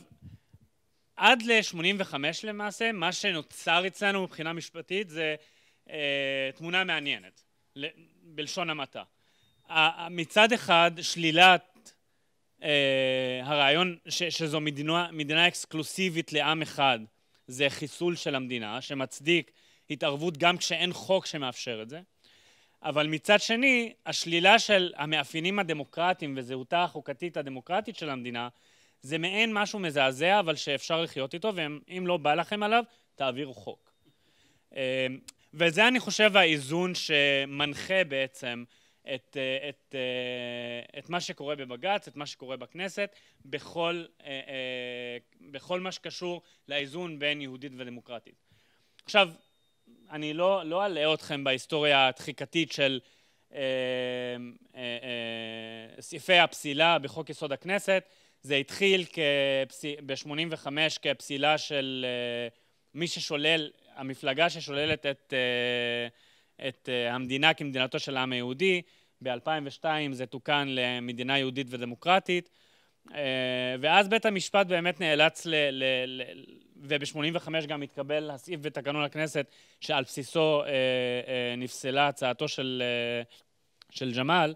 עד ל-85 למעשה, מה שנוצר אצלנו מבחינה משפטית זה אה, תמונה מעניינת, בלשון המעטה. מצד אחד, שלילת אה, הרעיון ש, שזו מדינה, מדינה אקסקלוסיבית לעם אחד, זה חיסול של המדינה, שמצדיק התערבות גם כשאין חוק שמאפשר את זה. אבל מצד שני, השלילה של המאפיינים הדמוקרטיים וזהותה החוקתית הדמוקרטית של המדינה, זה מעין משהו מזעזע, אבל שאפשר לחיות איתו, ואם לא בא לכם עליו, תעבירו חוק. אה, וזה, אני חושב, האיזון שמנחה בעצם את, אה, את, אה, את מה שקורה בבג"ץ, את מה שקורה בכנסת, בכל, אה, בכל מה שקשור לאיזון בין יהודית ודמוקרטית. עכשיו, אני לא, לא אלאה אתכם בהיסטוריה הדחיקתית של סעיפי הפסילה בחוק יסוד הכנסת. זה התחיל ב-85 כפסילה של מי ששולל, המפלגה ששוללת את... את אה, המדינה כמדינתו של העם היהודי. ב-2002 זה תוקן למדינה יהודית ודמוקרטית. אה, ואז בית המשפט באמת נאלץ ל... ל, ל וב-85 גם התקבל הסעיף בתקנון הכנסת שעל בסיסו אה, נפסלה הצעתו של, של ג'מאל.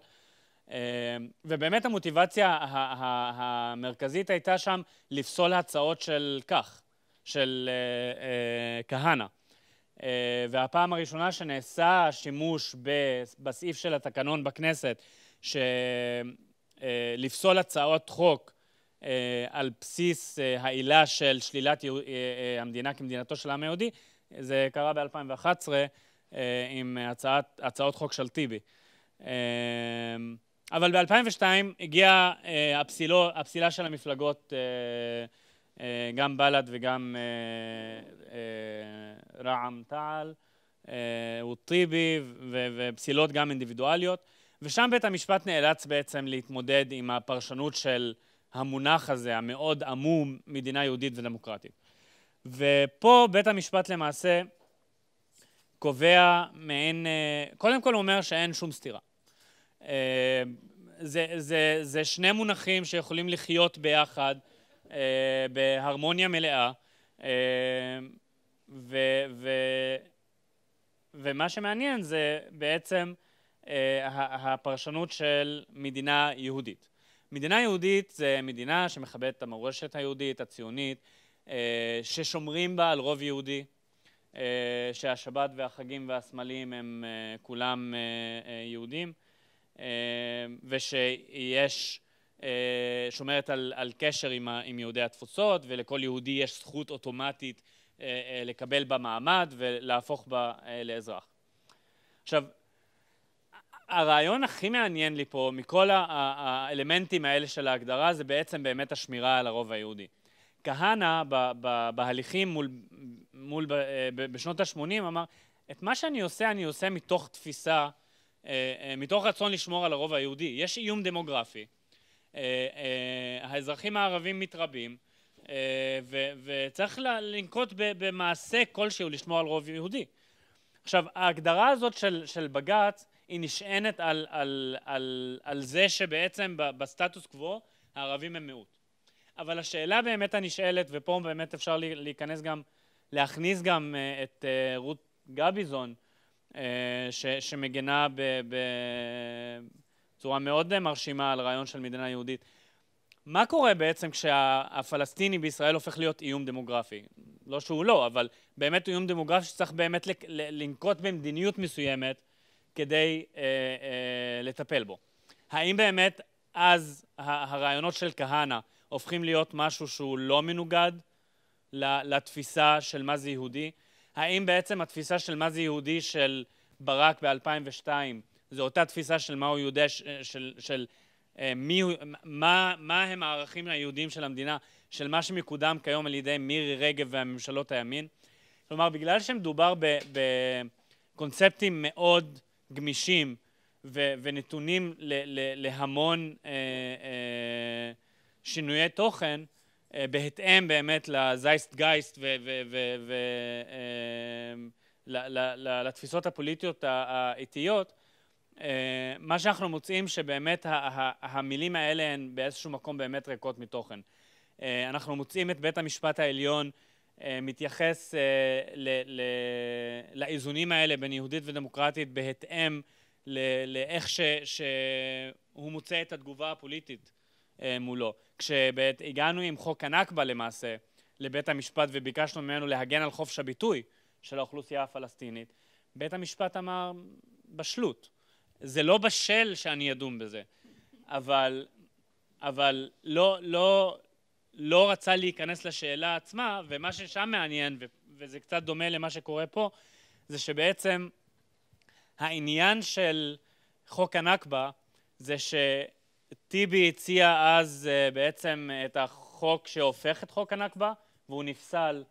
ובאמת המוטיבציה המרכזית הייתה שם לפסול הצעות של כך, של אה, אה, כהנא. אה, והפעם הראשונה שנעשה שימוש בסעיף של התקנון בכנסת, שלפסול אה, הצעות חוק אה, על בסיס העילה של שלילת המדינה כמדינתו של העם היהודי, זה קרה ב-2011 עם הצעת, הצעות חוק של טיבי. אבל ב-2002 הגיעה הפסילה של המפלגות אה, גם בל"ד וגם אה, אה, רע"מ-תע"ל, וטיבי, ופסילות גם אינדיבידואליות. ושם בית המשפט נאלץ בעצם להתמודד עם הפרשנות של המונח הזה, המאוד עמום, מדינה יהודית ודמוקרטית. ופה בית המשפט למעשה קובע מעין... קודם כל הוא אומר שאין שום סתירה. זה, זה, זה שני מונחים שיכולים לחיות ביחד, אה, בהרמוניה מלאה, אה, ו, ו, ומה שמעניין זה בעצם אה, הפרשנות של מדינה יהודית. מדינה יהודית זה מדינה שמכבדת את המורשת היהודית, הציונית, אה, ששומרים בה על רוב יהודי, אה, שהשבת והחגים והסמלים הם אה, כולם אה, אה יהודים, אה, ושיש אה, שומרת על, על קשר עם, ה, עם יהודי התפוצות, ולכל יהודי יש זכות אוטומטית אה, אה, לקבל בה מעמד ולהפוך בה לאזרח. עכשיו, הרעיון הכי מעניין לי פה, מכל האלמנטים האלה של ההגדרה, זה בעצם באמת השמירה על הרוב היהודי. כהנא בהליכים מול, מול בשנות ה-80 אמר, את מה שאני עושה, אני עושה מתוך תפיסה, מתוך רצון לשמור על הרוב היהודי. יש איום דמוגרפי, אה, אה, האזרחים הערבים מתרבים, אה, ו- וצריך לנקוט במעשה כלשהו לשמור על רוב יהודי. עכשיו, ההגדרה הזאת של, של בג"ץ היא נשענת על, על, על, על זה שבעצם בסטטוס קוו הערבים הם מיעוט. אבל השאלה באמת הנשאלת, ופה באמת אפשר להיכנס גם, להכניס גם את רות גביזון, ש, שמגנה ב, ב, בצורה מאוד אה, מרשימה על רעיון של מדינה יהודית. מה קורה בעצם כשהפלסטיני בישראל הופך להיות איום דמוגרפי? לא שהוא לא, אבל באמת איום דמוגרפי שצריך באמת לנקוט במדיניות מסוימת כדי אה, אה, לטפל בו. האם באמת אז הרעיונות של כהנא הופכים להיות משהו שהוא לא מנוגד לתפיסה של מה זה יהודי? האם בעצם התפיסה של מה זה יהודי של ברק ב-2002 זו אותה תפיסה של מה הוא יודע, של, של אה, מי, מה, מה הם הערכים היהודיים של המדינה, של מה שמקודם כיום על ידי מירי רגב והממשלות הימין. כלומר, בגלל שמדובר בקונספטים מאוד גמישים ו, ונתונים ל, ל, להמון אה, אה, שינויי תוכן, אה, בהתאם באמת לזייסט גייסט ולתפיסות אה, הפוליטיות האיטיות, אה, מה שאנחנו מוצאים שבאמת המילים האלה הן באיזשהו מקום באמת ריקות מתוכן. אה, אנחנו מוצאים את בית המשפט העליון אה, מתייחס לאיזונים האלה בין יהודית ודמוקרטית בהתאם לאיך שהוא מוצא את התגובה הפוליטית מולו. כשהגענו עם חוק הנכבה למעשה לבית המשפט וביקשנו ממנו להגן על חופש הביטוי של האוכלוסייה הפלסטינית, בית המשפט אמר בשלות. זה לא בשל שאני אדון בזה, אבל, אבל לא, לא, לא רצה להיכנס לשאלה עצמה, ומה ששם מעניין, וזה קצת דומה למה שקורה פה, זה שבעצם העניין של חוק הנכבה זה שטיבי הציע אז אה, בעצם את החוק שהופך את חוק הנכבה, והוא נפסל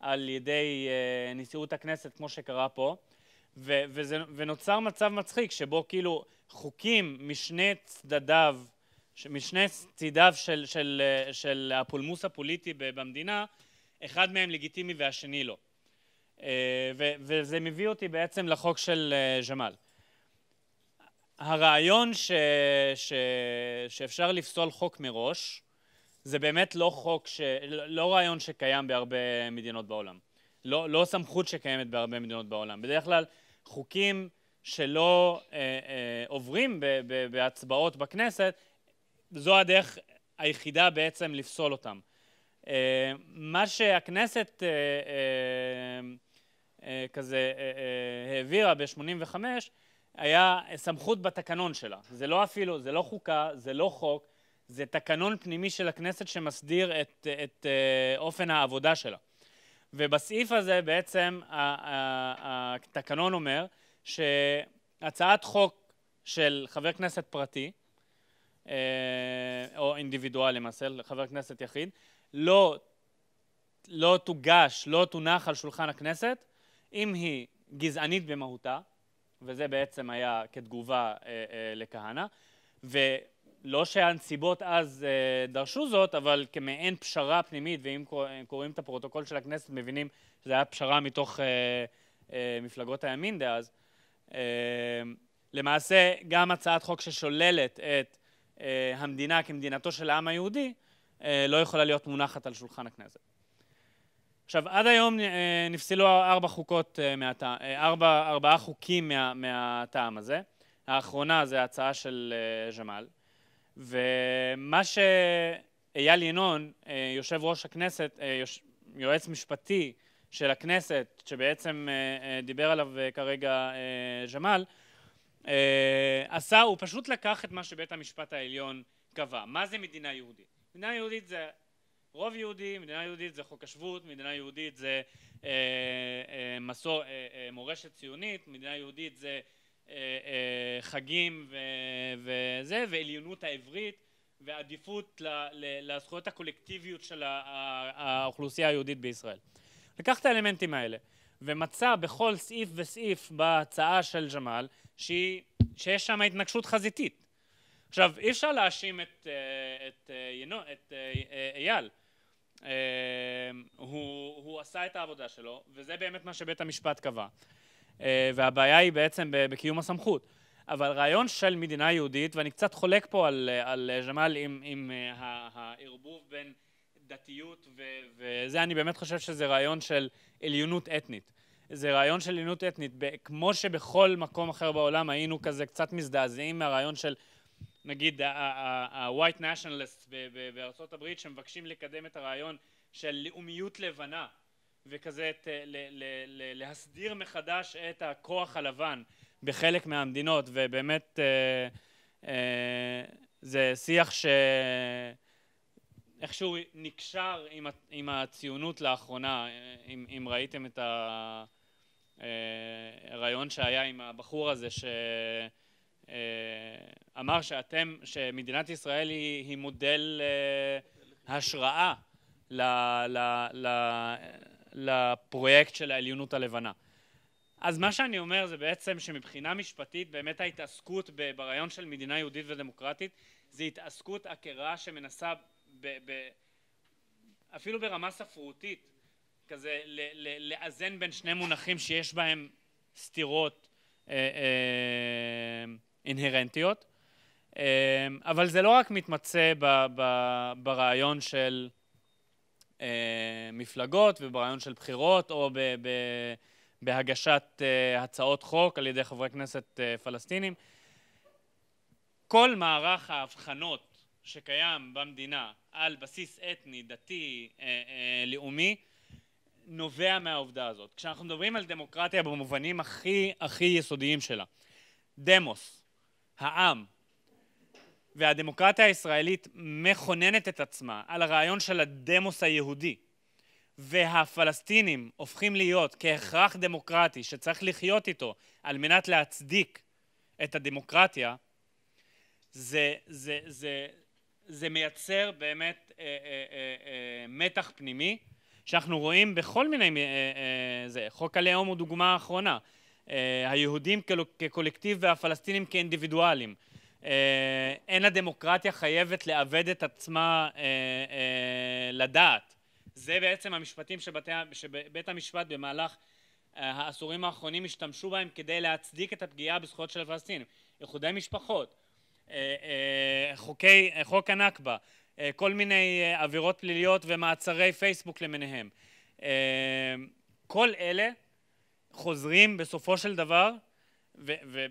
על ידי אה, נשיאות הכנסת, כמו שקרה פה. ו- וזה, ונוצר מצב מצחיק שבו כאילו חוקים משני צדדיו, משני צידיו של, של, של הפולמוס הפוליטי במדינה, אחד מהם לגיטימי והשני לא. אה, ו- וזה מביא אותי בעצם לחוק של אה, ג'מאל. הרעיון ש- ש- שאפשר לפסול חוק מראש, זה באמת לא חוק, ש- לא, לא רעיון שקיים בהרבה מדינות בעולם. לא, לא סמכות שקיימת בהרבה מדינות בעולם. בדרך כלל חוקים שלא אה, אה, עוברים ב, ב, בהצבעות בכנסת, זו הדרך היחידה בעצם לפסול אותם. אה, מה שהכנסת אה, אה, אה, כזה אה, אה, העבירה ב-85 היה סמכות בתקנון שלה. זה לא אפילו, זה לא חוקה, זה לא חוק, זה תקנון פנימי של הכנסת שמסדיר את, את, את אה, אופן העבודה שלה. ובסעיף הזה בעצם התקנון אומר שהצעת חוק של חבר כנסת פרטי, אה, או אינדיבידואל למעשה, חבר כנסת יחיד, לא, לא תוגש, לא תונח על שולחן הכנסת אם היא גזענית במהותה, וזה בעצם היה כתגובה אה, אה, לכהנא, לא שהנסיבות אז אה, דרשו זאת, אבל כמעין פשרה פנימית, ואם אה, קוראים את הפרוטוקול של הכנסת מבינים שזו הייתה פשרה מתוך אה, אה, מפלגות הימין דאז. אה, למעשה, גם הצעת חוק ששוללת את אה, המדינה כמדינתו של העם היהודי, אה, לא יכולה להיות מונחת על שולחן הכנסת. עכשיו, עד היום אה, נפסלו ארבע חוקות, אה, מהת... אה, ארבע, ארבעה חוקים מה, מהטעם הזה. האחרונה זה ההצעה של אה, ג'מאל. ומה שאייל ינון, אה, יושב ראש הכנסת, אה, יועץ משפטי של הכנסת, שבעצם אה, דיבר עליו כרגע ג'מאל, עשה, הוא פשוט לקח את מה שבית המשפט העליון קבע. מה זה מדינה יהודית? מדינה יהודית זה רוב יהודי, מדינה יהודית זה חוק השבות, מדינה יהודית זה אה, אה, מסור, אה, אה, מורשת ציונית, מדינה יהודית זה אה, אה, חגים וזה, ועליונות העברית ועדיפות לזכויות הקולקטיביות של האוכלוסייה היהודית בישראל. לקח את האלמנטים האלה ומצא בכל סעיף וסעיף בהצעה של ג'מאל שיש שם התנגשות חזיתית. עכשיו אי אפשר להאשים את, אה, את, את, את, את אייל הוא, הוא עשה את העבודה שלו, וזה באמת מה שבית המשפט קבע. אה, והבעיה היא בעצם בקיום הסמכות. אבל רעיון של מדינה יהודית, ואני קצת חולק פה על, אה, על אה, ג'מאל עם, עם הערבוב בין דתיות ו, וזה, אני באמת חושב שזה רעיון של עליונות אתנית. זה רעיון של עליונות אתנית. כמו שבכל מקום אחר בעולם היינו כזה קצת מזדעזעים מהרעיון של נגיד ה-white nationalists בארצות הברית שמבקשים לקדם את הרעיון של לאומיות לבנה וכזה ת, אה, ל, ל, ל, להסדיר מחדש את הכוח הלבן בחלק מהמדינות, ובאמת אה, אה, זה שיח שאיכשהו נקשר עם, עם הציונות לאחרונה, אם, אם ראיתם את הרעיון שהיה עם הבחור הזה ש... אמר שאתם, שמדינת ישראל היא, היא מודל השראה ל, ל, ל, לפרויקט של העליונות הלבנה. אז מה שאני אומר זה בעצם שמבחינה משפטית באמת ההתעסקות ברעיון של מדינה יהודית ודמוקרטית זה התעסקות עקרה שמנסה ב, ב, אפילו ברמה ספרותית כזה ל, ל, לאזן בין שני מונחים שיש בהם סתירות אה, אה, אינהרנטיות אה, אבל זה לא רק מתמצה ב, ב, ברעיון של אה, מפלגות וברעיון של בחירות, או ב, ב, בהגשת אה, הצעות חוק על ידי חברי כנסת אה, פלסטינים. כל מערך ההבחנות שקיים במדינה על בסיס אתני, דתי, אה, אה, לאומי, נובע מהעובדה הזאת. כשאנחנו מדברים על דמוקרטיה במובנים הכי הכי יסודיים שלה, דמוס, העם, והדמוקרטיה הישראלית מכוננת את עצמה על הרעיון של הדמוס היהודי, והפלסטינים הופכים להיות כהכרח דמוקרטי שצריך לחיות איתו על מנת להצדיק את הדמוקרטיה, זה, זה, זה, זה מייצר באמת אה, אה, אה, אה, מתח פנימי שאנחנו רואים בכל מיני... אה, אה, זה, חוק הלאום הוא דוגמה אחרונה, אה, היהודים כקולקטיב והפלסטינים כאינדיבידואלים. אה, אין הדמוקרטיה חייבת לעבד את עצמה אה, אה, לדעת. זה בעצם המשפטים שבתי, שבית המשפט במהלך אה, העשורים האחרונים השתמשו בהם כדי להצדיק את הפגיעה בזכויות של הפלסטינים. איחודי משפחות, אה, אה, חוקי, חוק הנכבה, אה, כל מיני אה, עבירות פליליות ומעצרי פייסבוק למיניהם. אה, כל אלה חוזרים בסופו של דבר, ו-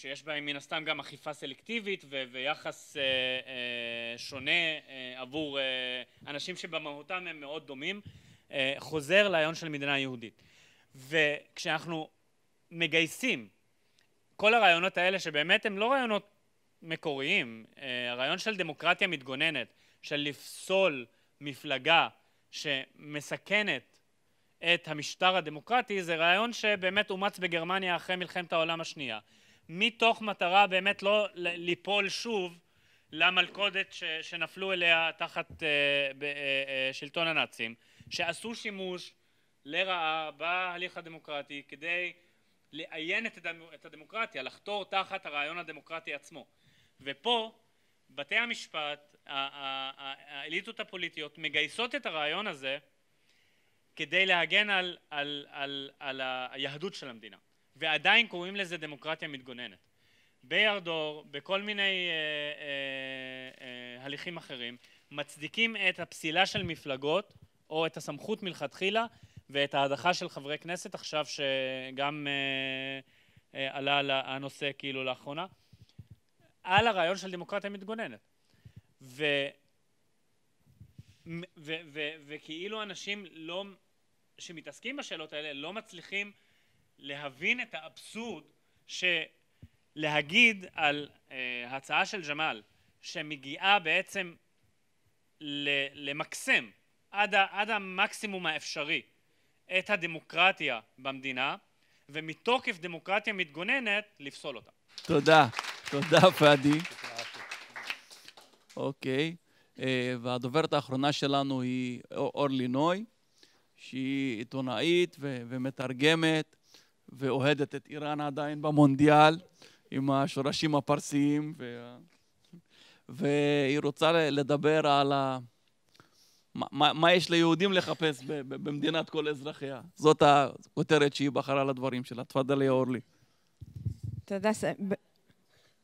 שיש בהם מן הסתם גם אכיפה סלקטיבית ו- ויחס אה, אה, שונה אה, עבור אה, אנשים שבמהותם הם מאוד דומים, אה, חוזר לעיון של מדינה יהודית. וכשאנחנו מגייסים כל הרעיונות האלה שבאמת הם לא רעיונות מקוריים, אה, הרעיון של דמוקרטיה מתגוננת, של לפסול מפלגה שמסכנת את המשטר הדמוקרטי זה רעיון שבאמת אומץ בגרמניה אחרי מלחמת העולם השנייה מתוך מטרה באמת לא ליפול שוב למלכודת ש, שנפלו אליה תחת אה, ב, אה, אה, שלטון הנאצים, שעשו שימוש לרעה בהליך הדמוקרטי כדי לאיין את, הדמ, את הדמוקרטיה, לחתור תחת הרעיון הדמוקרטי עצמו. ופה בתי המשפט, האליטות הפוליטיות, מגייסות את הרעיון הזה כדי להגן על, על, על, על היהדות של המדינה. ועדיין קוראים לזה דמוקרטיה מתגוננת. בירדור, בכל מיני אה, אה, אה, הליכים אחרים, מצדיקים את הפסילה של מפלגות, או את הסמכות מלכתחילה, ואת ההדחה של חברי כנסת, עכשיו שגם אה, אה, עלה הנושא כאילו לאחרונה, על הרעיון של דמוקרטיה מתגוננת. ו... ו- ו- ו- וכאילו אנשים לא, שמתעסקים בשאלות האלה לא מצליחים להבין את האבסורד שלהגיד על אה, ההצעה של ג'מאל שמגיעה בעצם למקסם עד, ה, עד המקסימום האפשרי את הדמוקרטיה במדינה ומתוקף דמוקרטיה מתגוננת לפסול אותה. תודה. תודה, פאדי. אוקיי. אה, והדוברת האחרונה שלנו היא אורלי נוי, שהיא עיתונאית ומתרגמת ואוהדת את איראן עדיין במונדיאל, עם השורשים הפרסיים, וה... והיא רוצה לדבר על ה... מה, מה יש ליהודים לחפש ב, ב, במדינת כל אזרחיה. זאת הכותרת שהיא בחרה לדברים שלה. תפאדל, אורלי. תודה. ס... ב...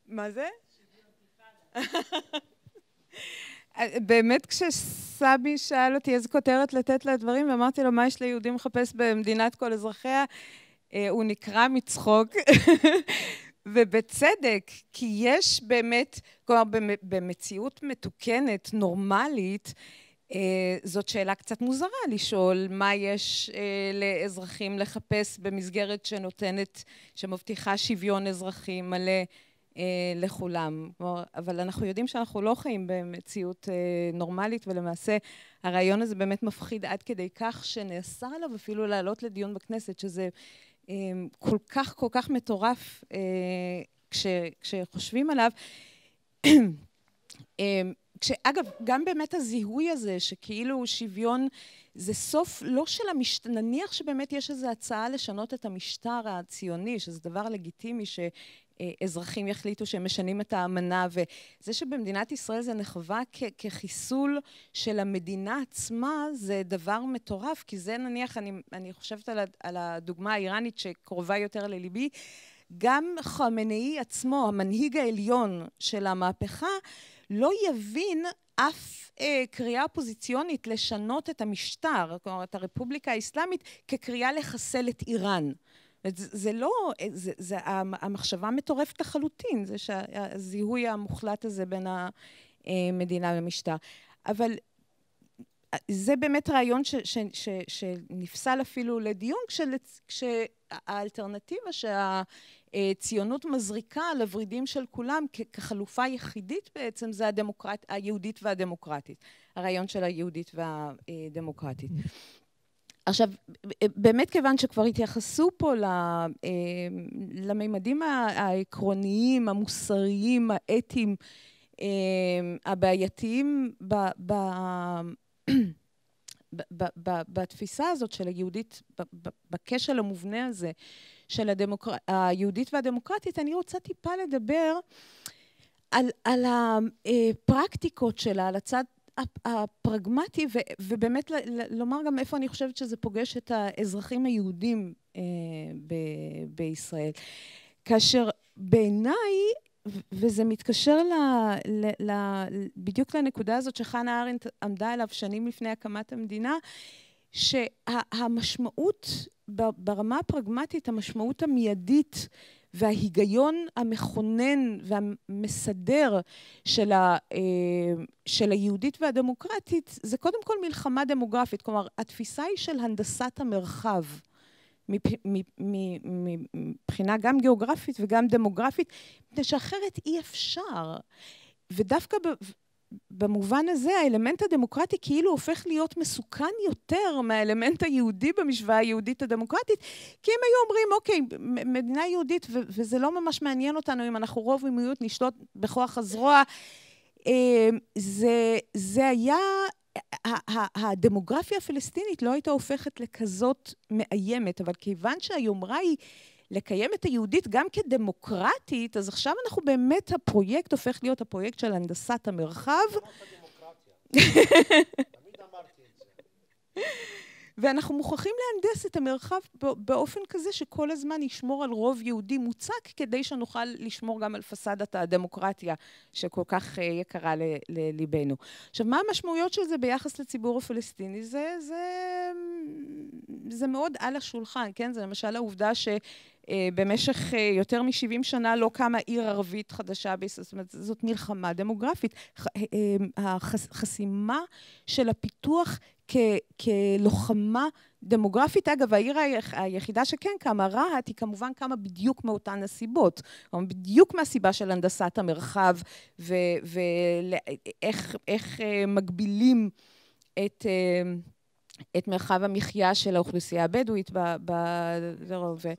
מה זה? באמת כשסבי שאל אותי איזה כותרת לתת לדברים, ואמרתי לו, מה יש ליהודים לחפש במדינת כל אזרחיה? אה, הוא נקרע מצחוק, ובצדק, כי יש באמת, כלומר, במציאות מתוקנת, נורמלית, אה, זאת שאלה קצת מוזרה לשאול מה יש אה, לאזרחים לחפש במסגרת שנותנת, שמבטיחה שוויון אזרחי מלא לכולם. אבל אנחנו יודעים שאנחנו לא חיים במציאות נורמלית, ולמעשה הרעיון הזה באמת מפחיד עד כדי כך שנאסר עליו אפילו לעלות לדיון בכנסת, שזה... כל כך כל כך מטורף אה, כש, כשחושבים עליו. אה, כשאגב, גם באמת הזיהוי הזה, שכאילו שוויון זה סוף לא של המשטר, נניח שבאמת יש איזו הצעה לשנות את המשטר הציוני, שזה דבר לגיטימי ש, אה, אזרחים יחליטו שהם משנים את האמנה, וזה שבמדינת ישראל זה נחווה כחיסול של המדינה עצמה, זה דבר מטורף, כי זה נניח, אני, אני חושבת על, על הדוגמה האיראנית שקרובה יותר לליבי, גם חמינאי עצמו, המנהיג העליון של המהפכה, לא יבין אף אה, קריאה אופוזיציונית לשנות את המשטר, כלומר את הרפובליקה האסלאמית, כקריאה לחסל את איראן. זה לא, אה, זה, זה, המחשבה מטורפת לחלוטין, זה שהזיהוי המוחלט הזה בין המדינה למשטר. אבל אה, זה באמת רעיון ש, ש, ש, שנפסל אפילו לדיון, כשל, כשהאלטרנטיבה שהציונות מזריקה על הוורידים של כולם כ, כחלופה יחידית בעצם, זה הדמוקרט, היהודית והדמוקרטית. הרעיון של היהודית והדמוקרטית. עכשיו, באמת כיוון שכבר התייחסו פה אה, לממדים העקרוניים, המוסריים, האתיים, אה, הבעייתיים ב, ב, ב, ב, בתפיסה הזאת של היהודית, בכשל המובנה הזה של הדמוקר... היהודית והדמוקרטית, אני רוצה טיפה לדבר על, על הפרקטיקות שלה, על הצד הפרגמטי, ו, ובאמת לומר גם איפה אני חושבת שזה פוגש את האזרחים היהודים אה, ב, בישראל. כאשר בעיניי, וזה מתקשר ל, ל, ל, בדיוק לנקודה הזאת שחנה ארנדט עמדה עליו שנים לפני הקמת המדינה, שהמשמעות שה- ברמה הפרגמטית, המשמעות המיידית וההיגיון המכונן והמסדר של, ה, אה, של היהודית והדמוקרטית זה קודם כל מלחמה דמוגרפית. כלומר, התפיסה היא של הנדסת המרחב. מבחינה גם גיאוגרפית וגם דמוגרפית, מפני שאחרת אי אפשר. ודווקא, ב, במובן הזה האלמנט הדמוקרטי כאילו הופך להיות מסוכן יותר מהאלמנט היהודי במשוואה היהודית הדמוקרטית, כי אם היו אומרים, אוקיי, מדינה יהודית, ו- וזה לא ממש מעניין אותנו אם אנחנו רוב עם נשלוט בכוח הזרוע. אה, זה, זה היה, הדמוגרפיה הפלסטינית לא הייתה הופכת לכזאת מאיימת, אבל כיוון שהיומרה היא לקיים את היהודית גם כדמוקרטית, אז עכשיו אנחנו באמת, הפרויקט הופך להיות הפרויקט של הנדסת המרחב. לא תמיד אמרתי את זה. ואנחנו מוכרחים להנדס את המרחב באופן כזה שכל הזמן ישמור על רוב יהודי מוצק, כדי שנוכל לשמור גם על פסדת הדמוקרטיה, שכל כך אה, יקרה לליבנו. עכשיו, מה המשמעויות של זה ביחס לציבור הפלסטיני? זה, זה, זה מאוד על השולחן, כן? זה למשל העובדה ש... Uh, במשך uh, יותר מ-70 שנה לא קמה עיר ערבית חדשה בישראל. זאת אומרת, זאת מלחמה דמוגרפית. ח, uh, החס, החסימה של הפיתוח כ, כלוחמה דמוגרפית. אגב, העיר היחידה שכן קמה, רהט, היא כמובן קמה בדיוק מאותן הסיבות. כלומר, בדיוק מהסיבה של הנדסת המרחב ואיך אה, מגבילים את... אה, את מרחב המחיה של האוכלוסייה הבדואית בדרום. לא,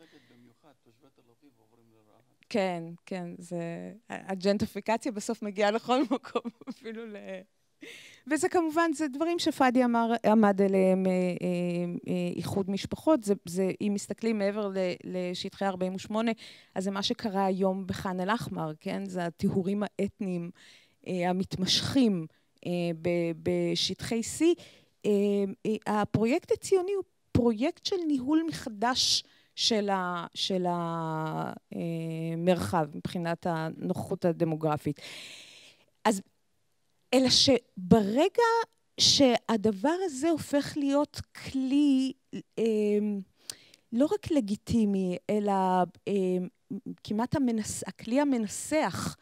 כן, כן, זה... הג'נטריפיקציה בסוף מגיעה לכל מקום, אפילו ל... וזה כמובן, זה דברים שפאדי אמר, עמד עליהם אה, אה, אה, איחוד משפחות. זה, זה, אם מסתכלים מעבר ל, לשטחי 48, אז זה מה שקרה היום בח'אן אל-אחמר, כן? זה הטיהורים האתניים אה, המתמשכים אה, ב, בשטחי C. אה, אה, הפרויקט הציוני הוא פרויקט של ניהול מחדש של, ה, של המרחב מבחינת הנוכחות הדמוגרפית. אה, אלא שברגע שהדבר הזה הופך להיות כלי אה, לא רק לגיטימי, אלא אה, כמעט המנס, הכלי המנסח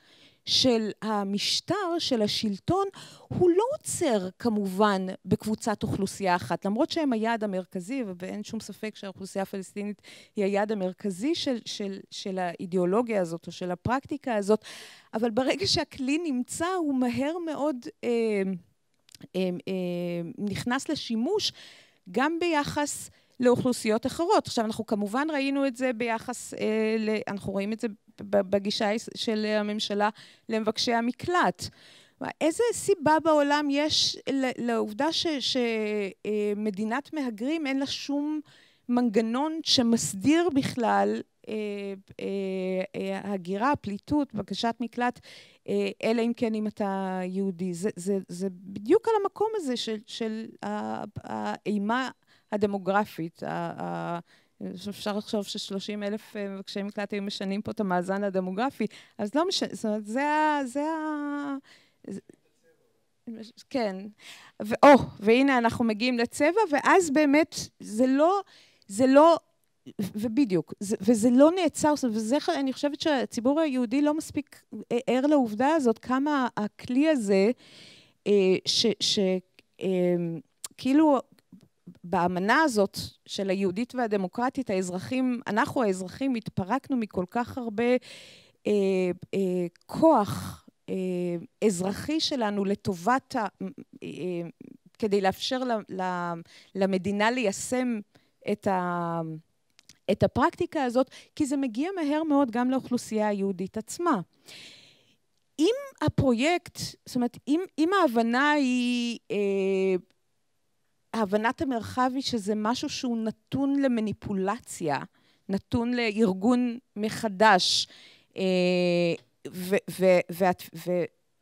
של המשטר, של השלטון, הוא לא עוצר כמובן בקבוצת אוכלוסייה אחת, למרות שהם היעד המרכזי, ואין שום ספק שהאוכלוסייה הפלסטינית היא היעד המרכזי של, של, של האידיאולוגיה הזאת או של הפרקטיקה הזאת, אבל ברגע שהכלי נמצא הוא מהר מאוד אה, אה, אה, נכנס לשימוש גם ביחס לאוכלוסיות אחרות. עכשיו, אנחנו כמובן ראינו את זה ביחס, אה, ל... אנחנו רואים את זה בגישה של הממשלה למבקשי המקלט. איזה סיבה בעולם יש לעובדה שמדינת אה, מהגרים אין לה שום מנגנון שמסדיר בכלל אה, אה, אה, הגירה, פליטות, בקשת מקלט, אלא אם כן אם אתה יהודי. זה, זה, זה בדיוק על המקום הזה של, של האימה הדמוגרפית. אפשר לחשוב ש-30 אלף אה, מבקשי מקלט היו משנים פה את המאזן הדמוגרפי, אז לא משנה, זאת אומרת, זה ה... זה ה... כן. ואו, והנה אנחנו מגיעים לצבע, ואז באמת זה לא, זה לא, ובדיוק, זה, וזה לא נעצר, וזה, אני חושבת שהציבור היהודי לא מספיק ער לעובדה הזאת, כמה הכלי הזה, אה, שכאילו אה, באמנה הזאת של היהודית והדמוקרטית, האזרחים, אנחנו האזרחים התפרקנו מכל כך הרבה אה, אה, כוח אה, אזרחי שלנו לטובת, ה, אה, כדי לאפשר ל, ל, למדינה ליישם את ה... את הפרקטיקה הזאת, כי זה מגיע מהר מאוד גם לאוכלוסייה היהודית עצמה. אם הפרויקט, זאת אומרת, אם, אם ההבנה היא אה, הבנת המרחב היא שזה משהו שהוא נתון למניפולציה, נתון לארגון מחדש. אה,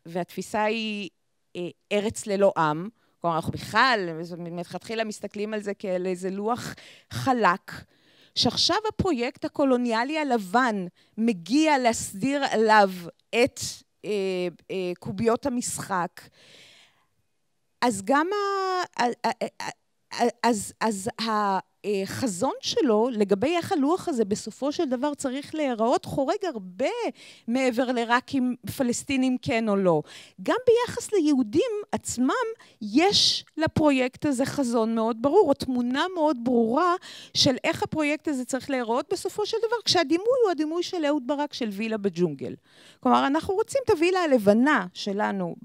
והתפיסה היא אה, ארץ ללא עם. כלומר, אנחנו בכלל מלכתחילה מסתכלים על זה כעל איזה לוח חלק, שעכשיו הפרויקט הקולוניאלי הלבן מגיע להסדיר עליו את אה, אה, קוביות המשחק. אז גם ה... אז, אז, אז אז החזון אה, שלו לגבי איך הלוח הזה בסופו של דבר צריך להיראות חורג הרבה מעבר לרק אם פלסטינים כן או לא. גם ביחס ליהודים עצמם יש לפרויקט הזה חזון מאוד ברור, או תמונה מאוד ברורה של איך הפרויקט הזה צריך להיראות בסופו של דבר, כשהדימוי הוא הדימוי של אהוד ברק של וילה בג'ונגל. כלומר, אנחנו רוצים את הווילה הלבנה שלנו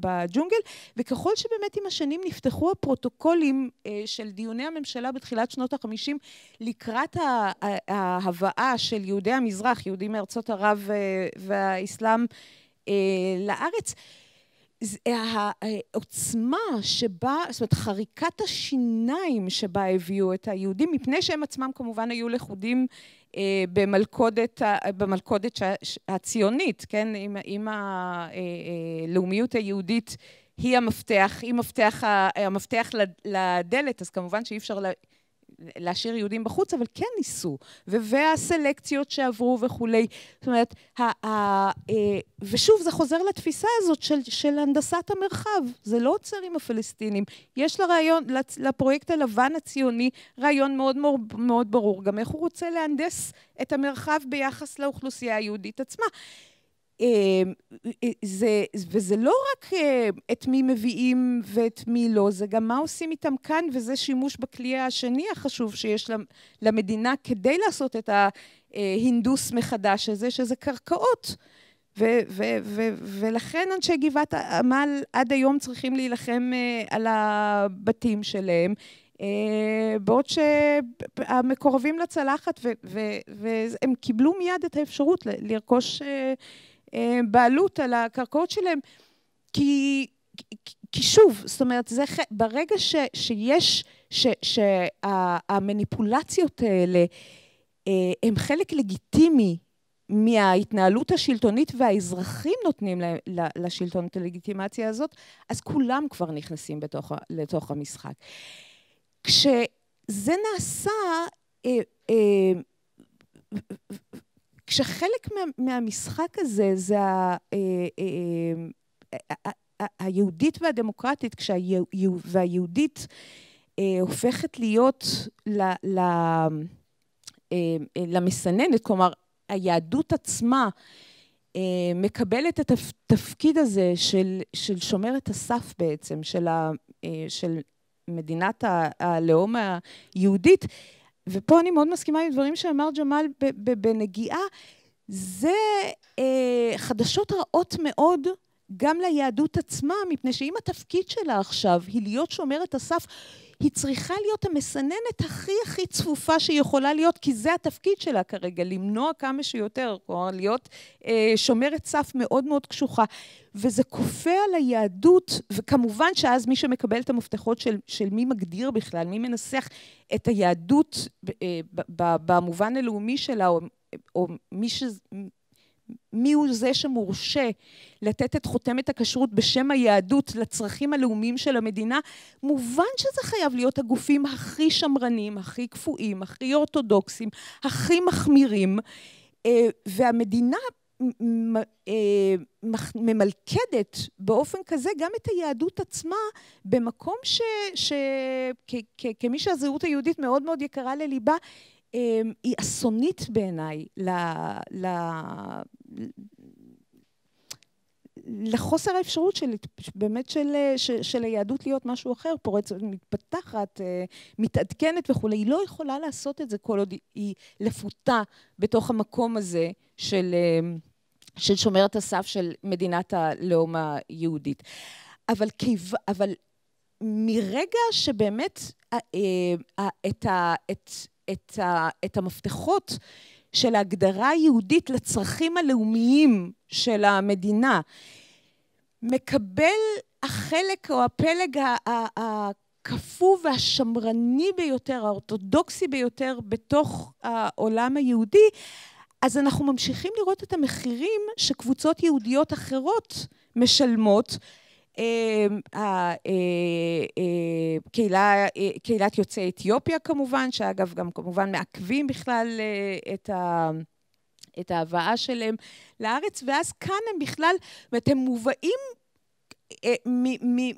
בג'ונגל, וככל שבאמת עם השנים נפתחו הפרוטוקולים אה, של דיוני הממשלה בתחילת שנות החמישים, לקראת ההבאה של יהודי המזרח, יהודים מארצות ערב אה, והאסלאם אה, לארץ, אה, העוצמה שבה, זאת אומרת, חריקת השיניים שבה הביאו את היהודים, מפני שהם עצמם כמובן היו לכודים במלכודת, במלכודת הציונית, כן? עם, עם הלאומיות היהודית היא המפתח, היא מפתח, המפתח לדלת, אז כמובן שאי אפשר להשאיר יהודים בחוץ, אבל כן ניסו, והסלקציות שעברו וכולי. זאת אומרת, ה- ה- אה, ושוב, זה חוזר לתפיסה הזאת של, של הנדסת המרחב, זה לא עוצר עם הפלסטינים. יש לרעיון, לפרויקט הלבן הציוני רעיון מאוד, מאוד ברור, גם איך הוא רוצה להנדס את המרחב ביחס לאוכלוסייה היהודית עצמה. אמ, אה, זה, וזה לא רק אה, את מי מביאים ואת מי לא, זה גם מה עושים איתם כאן, וזה שימוש בכלי השני החשוב שיש למדינה כדי לעשות את ההינדוס מחדש הזה, שזה קרקעות. ו- ו- ו- ולכן אנשי גבעת עמל עד היום צריכים להילחם אה, על הבתים שלהם. בעוד שהמקורבים לצלחת, והם קיבלו מיד את האפשרות לרכוש אה, בעלות על הקרקעות שלהם, כי, כי שוב, זאת אומרת, זה, ברגע ש, שיש, שהמניפולציות שה, האלה אה, הם חלק לגיטימי מההתנהלות השלטונית והאזרחים נותנים לשלטון את הלגיטימציה הזאת, אז כולם כבר נכנסים בתוך, לתוך המשחק. כשזה נעשה, אה, כשחלק מה, מהמשחק הזה זה ה... אה, אה, אה, היהודית והדמוקרטית, כשהיהודית הופכת להיות ל, ל, למסננת, כלומר, היהדות עצמה מקבלת את התפקיד הזה של, של שומרת הסף בעצם, של, ה, של מדינת הלאום היהודית, ופה אני מאוד מסכימה עם דברים שאמר ג'מאל בנגיעה, זה אה, חדשות רעות מאוד גם ליהדות עצמה, מפני שאם התפקיד שלה עכשיו היא להיות שומרת הסף, היא צריכה להיות המסננת הכי הכי צפופה שיכולה להיות, כי זה התפקיד שלה כרגע, למנוע כמה שיותר, כלומר להיות אה, שומרת סף מאוד מאוד קשוחה. וזה כופה על היהדות, וכמובן שאז מי שמקבל את המפתחות של, של מי מגדיר בכלל, מי מנסח את היהדות אה, במובן הלאומי שלה, או, או מי, ש, הוא זה שמורשה לתת את חותמת הכשרות בשם היהדות לצרכים הלאומיים של המדינה, מובן שזה חייב להיות הגופים הכי שמרנים, הכי קפואים, הכי אורתודוקסים, הכי מחמירים, אה, והמדינה אה, ממלכדת באופן כזה גם את היהדות עצמה במקום שכמי שהזהות היהודית מאוד מאוד יקרה לליבה, אמ, היא אסונית בעיניי ל... ל... לחוסר האפשרות של, באמת של, של, של היהדות להיות משהו אחר, פורצת, מתפתחת, אה, מתעדכנת וכולי, היא לא יכולה לעשות את זה כל עוד היא לפותה בתוך המקום הזה של, אמ, של שומרת הסף של מדינת הלאום היהודית. אבל, אבל מרגע שבאמת אה, את, את, את, ה, את המפתחות של ההגדרה היהודית לצרכים הלאומיים של המדינה, מקבל החלק או הפלג הקפוא והשמרני ביותר, האורתודוקסי ביותר, בתוך העולם היהודי, אז אנחנו ממשיכים לראות את המחירים שקבוצות יהודיות אחרות משלמות אמ, אה, אה, אה, קהילת יוצאי אתיופיה כמובן, שאגב גם כמובן מעכבים בכלל את ה... את ההבאה שלהם לארץ, ואז כאן הם בכלל, זאת אומרת, הם מובאים אה,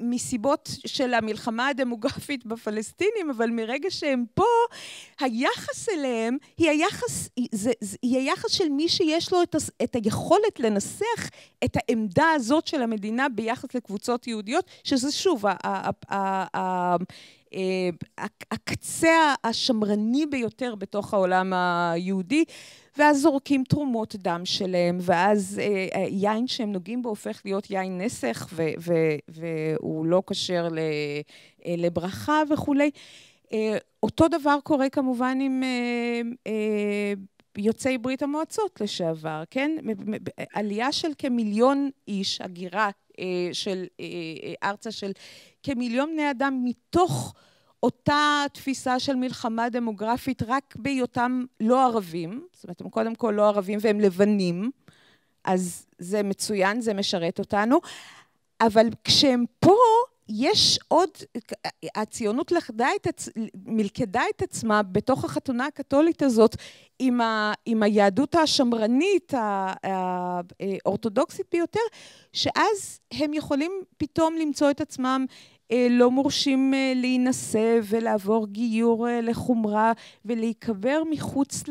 מסיבות של המלחמה הדמוגרפית בפלסטינים, אבל מרגע שהם פה, היחס אליהם היא היחס, זה, זה, היא היחס של מי שיש לו את, את היכולת לנסח את העמדה הזאת של המדינה ביחס לקבוצות יהודיות, שזה שוב, אה, הקצה השמרני ביותר בתוך העולם היהודי, ואז זורקים תרומות דם שלהם, ואז אה, אה, יין שהם נוגעים בו הופך להיות יין נסך, ו- ו- והוא לא כשר אה, לברכה וכולי. אה, אותו דבר קורה כמובן עם... אה, אה, יוצאי ברית המועצות לשעבר, כן? עלייה של כמיליון איש, הגירה אה, של אה, אה ארצה של כמיליון בני אדם מתוך אותה תפיסה של מלחמה דמוגרפית רק בהיותם לא ערבים, זאת אומרת, הם קודם כל לא ערבים והם לבנים, אז זה מצוין, זה משרת אותנו, אבל כשהם פה, יש עוד, הציונות לכדה את עצ... מלכדה את עצמה בתוך החתונה הקתולית הזאת עם, ה... עם היהדות השמרנית, האורתודוקסית אה, ביותר, שאז הם יכולים פתאום למצוא את עצמם אה, לא מורשים אה, להינשא ולעבור גיור אה, לחומרה ולהיקבר מחוץ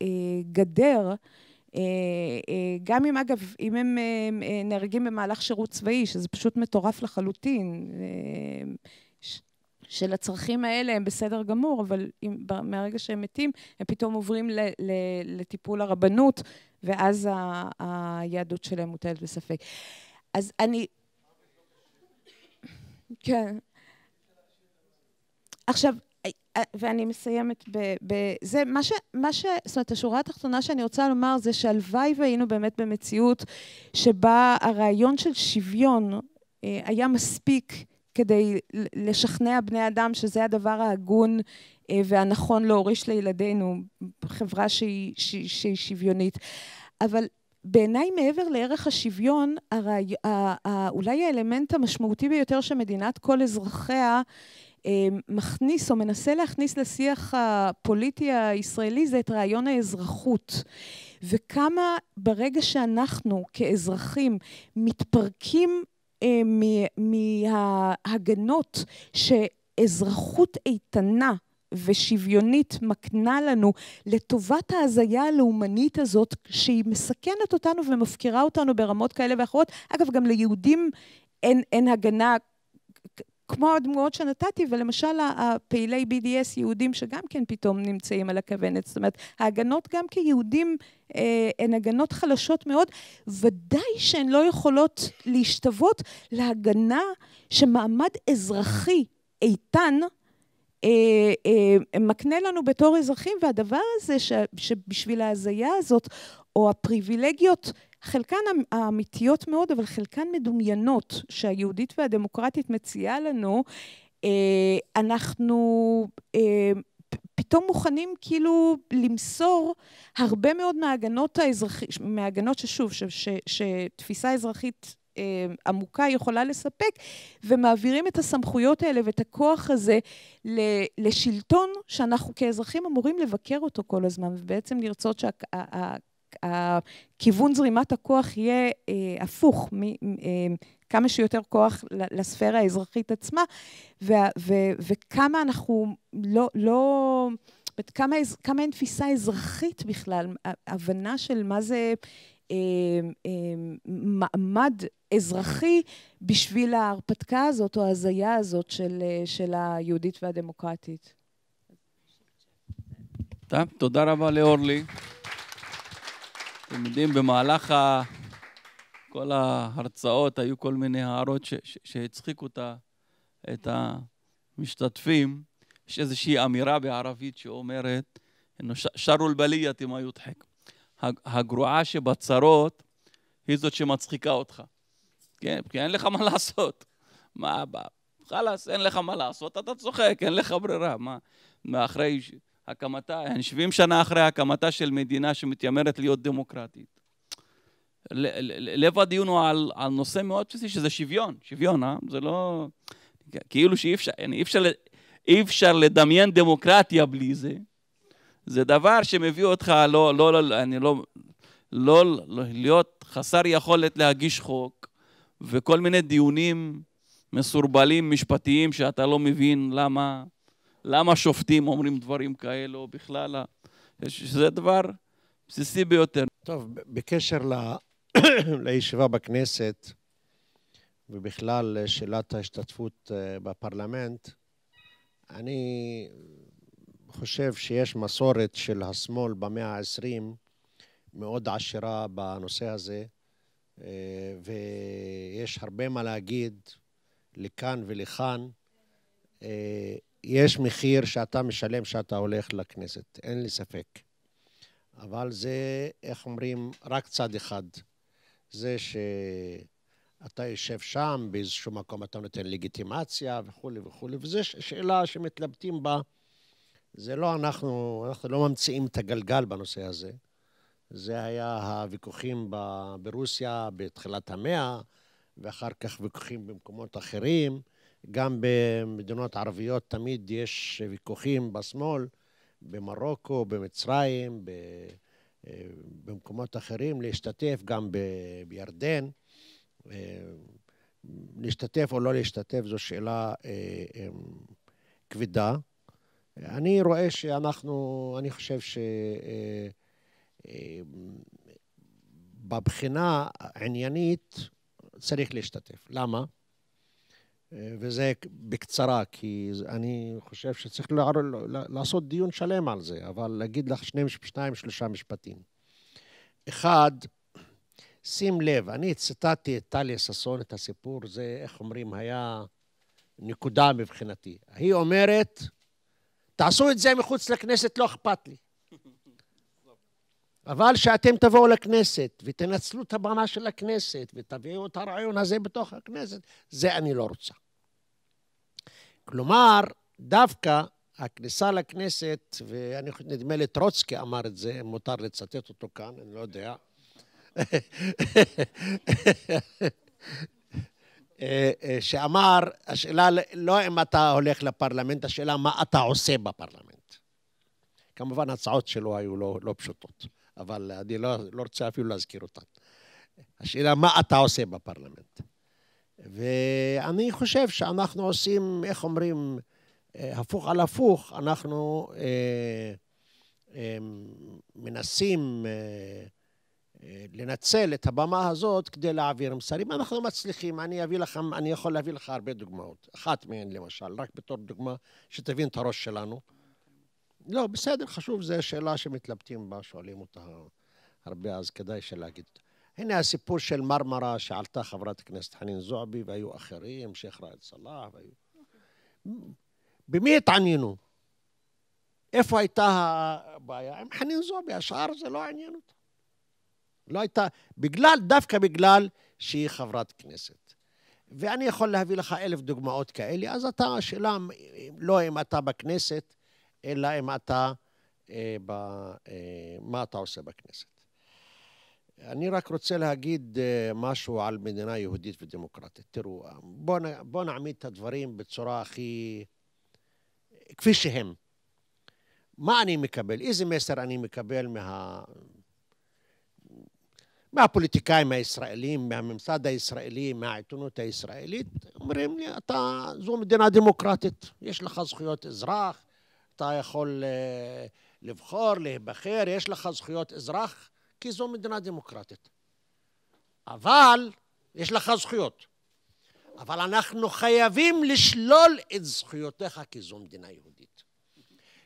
לגדר. גם אם, אגב, אם הם נהרגים במהלך שירות צבאי, שזה פשוט מטורף לחלוטין, הצרכים האלה הם בסדר גמור, אבל אם, מהרגע שהם מתים, הם פתאום עוברים ל, ל, לטיפול הרבנות, ואז ה, היהדות שלהם מוטלת בספק. אז אני כן. עכשיו, ואני מסיימת בזה, מה ש... מה ש... זאת אומרת, השורה התחתונה שאני רוצה לומר זה שהלוואי והיינו באמת במציאות שבה הרעיון של שוויון אה, היה מספיק כדי לשכנע בני אדם שזה הדבר ההגון אה, והנכון להוריש לילדינו, חברה שהיא, שהיא, שהיא שוויונית. אבל בעיניי, מעבר לערך השוויון, הרי, אולי האלמנט המשמעותי ביותר שמדינת כל אזרחיה אה, מכניס או מנסה להכניס לשיח הפוליטי הישראלי זה את רעיון האזרחות. וכמה ברגע שאנחנו כאזרחים מתפרקים אה, מההגנות שאזרחות איתנה ושוויונית מקנה לנו לטובת ההזיה הלאומנית הזאת, שהיא מסכנת אותנו ומפקירה אותנו ברמות כאלה ואחרות. אגב, גם ליהודים אין, אין הגנה כמו הדמויות שנתתי, ולמשל הפעילי BDS יהודים שגם כן פתאום נמצאים על הכוונת. זאת אומרת, ההגנות גם כיהודים אה, הן הגנות חלשות מאוד, ודאי שהן לא יכולות להשתוות להגנה שמעמד אזרחי איתן אה, אה, מקנה לנו בתור אזרחים, והדבר הזה ש, שבשביל ההזיה הזאת, או הפריבילגיות, חלקן אמ, האמיתיות מאוד, אבל חלקן מדומיינות, שהיהודית והדמוקרטית מציעה לנו, אה, אנחנו פתאום מוכנים כאילו למסור הרבה מאוד מההגנות האזרחית, מההגנות ששוב, ש, ש, שתפיסה אזרחית אה, עמוקה יכולה לספק, ומעבירים את הסמכויות האלה ואת הכוח הזה ל, לשלטון שאנחנו כאזרחים אמורים לבקר אותו כל הזמן, ובעצם לרצות שהכיוון שה... זרימת הכוח יהיה אה, הפוך, מ, אה, כמה שיותר כוח לספירה האזרחית עצמה, ו, ו, וכמה אנחנו לא... לא כמה, כמה אין תפיסה אזרחית בכלל, הבנה של מה זה אה, אה, מעמד אזרחי בשביל ההרפתקה הזאת או ההזיה הזאת של, אה, של היהודית והדמוקרטית. טוב, תודה רבה לאורלי. אתם יודעים, במהלך ה... כל ההרצאות היו כל מיני הערות ש... ש... שהצחיקו את המשתתפים. יש איזושהי אמירה בערבית שאומרת, שרול אם היו יודחק. הגרועה שבצרות היא זאת שמצחיקה אותך. כן, כי אין לך מה לעשות. מה הבא? חלאס, אין לך מה לעשות, אתה צוחק, אין לך ברירה. מה, מאחרי הקמתה, 70 שנה אחרי הקמתה של מדינה שמתיימרת להיות דמוקרטית. לב הדיון הוא על, על נושא מאוד בסיסי, שזה שוויון. שוויון, אה? זה לא... כאילו שאי אפשר, אי אפשר, אי אפשר לדמיין דמוקרטיה בלי זה. זה דבר שמביא אותך, לא, לא, לא, אני לא, לא, לא להיות חסר יכולת להגיש חוק, וכל מיני דיונים מסורבלים, משפטיים, שאתה לא מבין למה, למה שופטים אומרים דברים כאלו בכלל, שזה דבר בסיסי ביותר. טוב, בקשר ל... לישיבה בכנסת, ובכלל שאלת ההשתתפות אה, בפרלמנט, אני חושב שיש מסורת של השמאל במאה ה-20 מאוד עשירה בנושא הזה. אה, ויש הרבה מה להגיד לכאן ולכאן. אה, יש מחיר שאתה משלם כשאתה הולך לכנסת, אין לי ספק. אבל זה, איך אומרים, רק צד אחד. זה שאתה יושב שם, באיזשהו מקום אתה נותן לגיטימציה וכולי וכולי, וזו שאלה שמתלבטים בה. זה לא אנחנו, אנחנו לא ממציאים את הגלגל בנושא הזה. זה היה הוויכוחים ברוסיה בתחילת המאה, ואחר כך ויכוחים במקומות אחרים. גם במדינות ערביות תמיד יש ויכוחים בשמאל, במרוקו, במצרים, ב... אה, במקומות אחרים, להשתתף גם ב... בירדן. אה, להשתתף או לא להשתתף זו שאלה אה, כבדה. אני רואה שאנחנו, אני חושב ש... אה, בבחינה עניינית צריך להשתתף. למה? אה, וזה בקצרה, כי אני חושב שצריך לעשות דיון שלם על זה, אבל להגיד לך שני, שניים, שלושה משפטים. אחד, שים לב, אני ציטטתי את טליה ששון, את הסיפור, זה, איך אומרים, היה נקודה מבחינתי. היא אומרת, תעשו את זה מחוץ לכנסת, לא אכפת לי. אבל שאתם תבואו לכנסת ותנצלו את הבמה של הכנסת ותביאו את הרעיון הזה בתוך הכנסת, זה אני לא רוצה. כלומר, דווקא הכניסה לכנסת, ואני חושב, נדמה לי טרוצקי אמר את זה, אם מותר לצטט אותו כאן, אני לא יודע. אה, אה, שאמר, השאלה לא אם אתה הולך לפרלמנט, השאלה מה אתה עושה בפרלמנט. כמובן, הצעות שלו היו לא, לא פשוטות. אבל אני לא, לא רוצה אפילו להזכיר אותן. השאלה, מה אתה עושה בפרלמנט? ואני חושב שאנחנו עושים, איך אומרים, אה, הפוך על הפוך, אנחנו אה, אה, מנסים אה, אה, לנצל את הבמה הזאת כדי להעביר מסרים. אנחנו מצליחים, אני אביא לכם, אני יכול להביא לך הרבה דוגמאות. אחת מהן למשל, רק בתור דוגמה, שתבין את הראש שלנו. לא, בסדר, חשוב, זו שאלה שמתלבטים בה, שואלים אותה הרבה, אז כדאי שלהגיד. הנה הסיפור של מרמרה שעלתה חברת הכנסת חנין זועבי והיו אחרים, שייח' ראאד סלאח והיו... במי התעניינו? איפה הייתה הבעיה? עם חנין זועבי, השאר זה לא עניין אותה. לא הייתה, בגלל, דווקא בגלל שהיא חברת כנסת. ואני יכול להביא לך אלף דוגמאות כאלה, אז אתה, השאלה לא אם אתה בכנסת, אלא אם אתה, אה, ב, אה, מה אתה עושה בכנסת. אני רק רוצה להגיד אה, משהו על מדינה יהודית ודמוקרטית. תראו, בואו בוא נעמיד את הדברים בצורה הכי... כפי שהם. מה אני מקבל? איזה מסר אני מקבל מה... מהפוליטיקאים הישראלים, מהממסד הישראלי, מהעיתונות הישראלית, אומרים לי, אתה, זו מדינה דמוקרטית, יש לך זכויות אזרח, אתה יכול אה, לבחור, להיבחר, יש לך זכויות אזרח, כי זו מדינה דמוקרטית. אבל יש לך זכויות. אבל אנחנו חייבים לשלול את זכויותיך כי זו מדינה יהודית.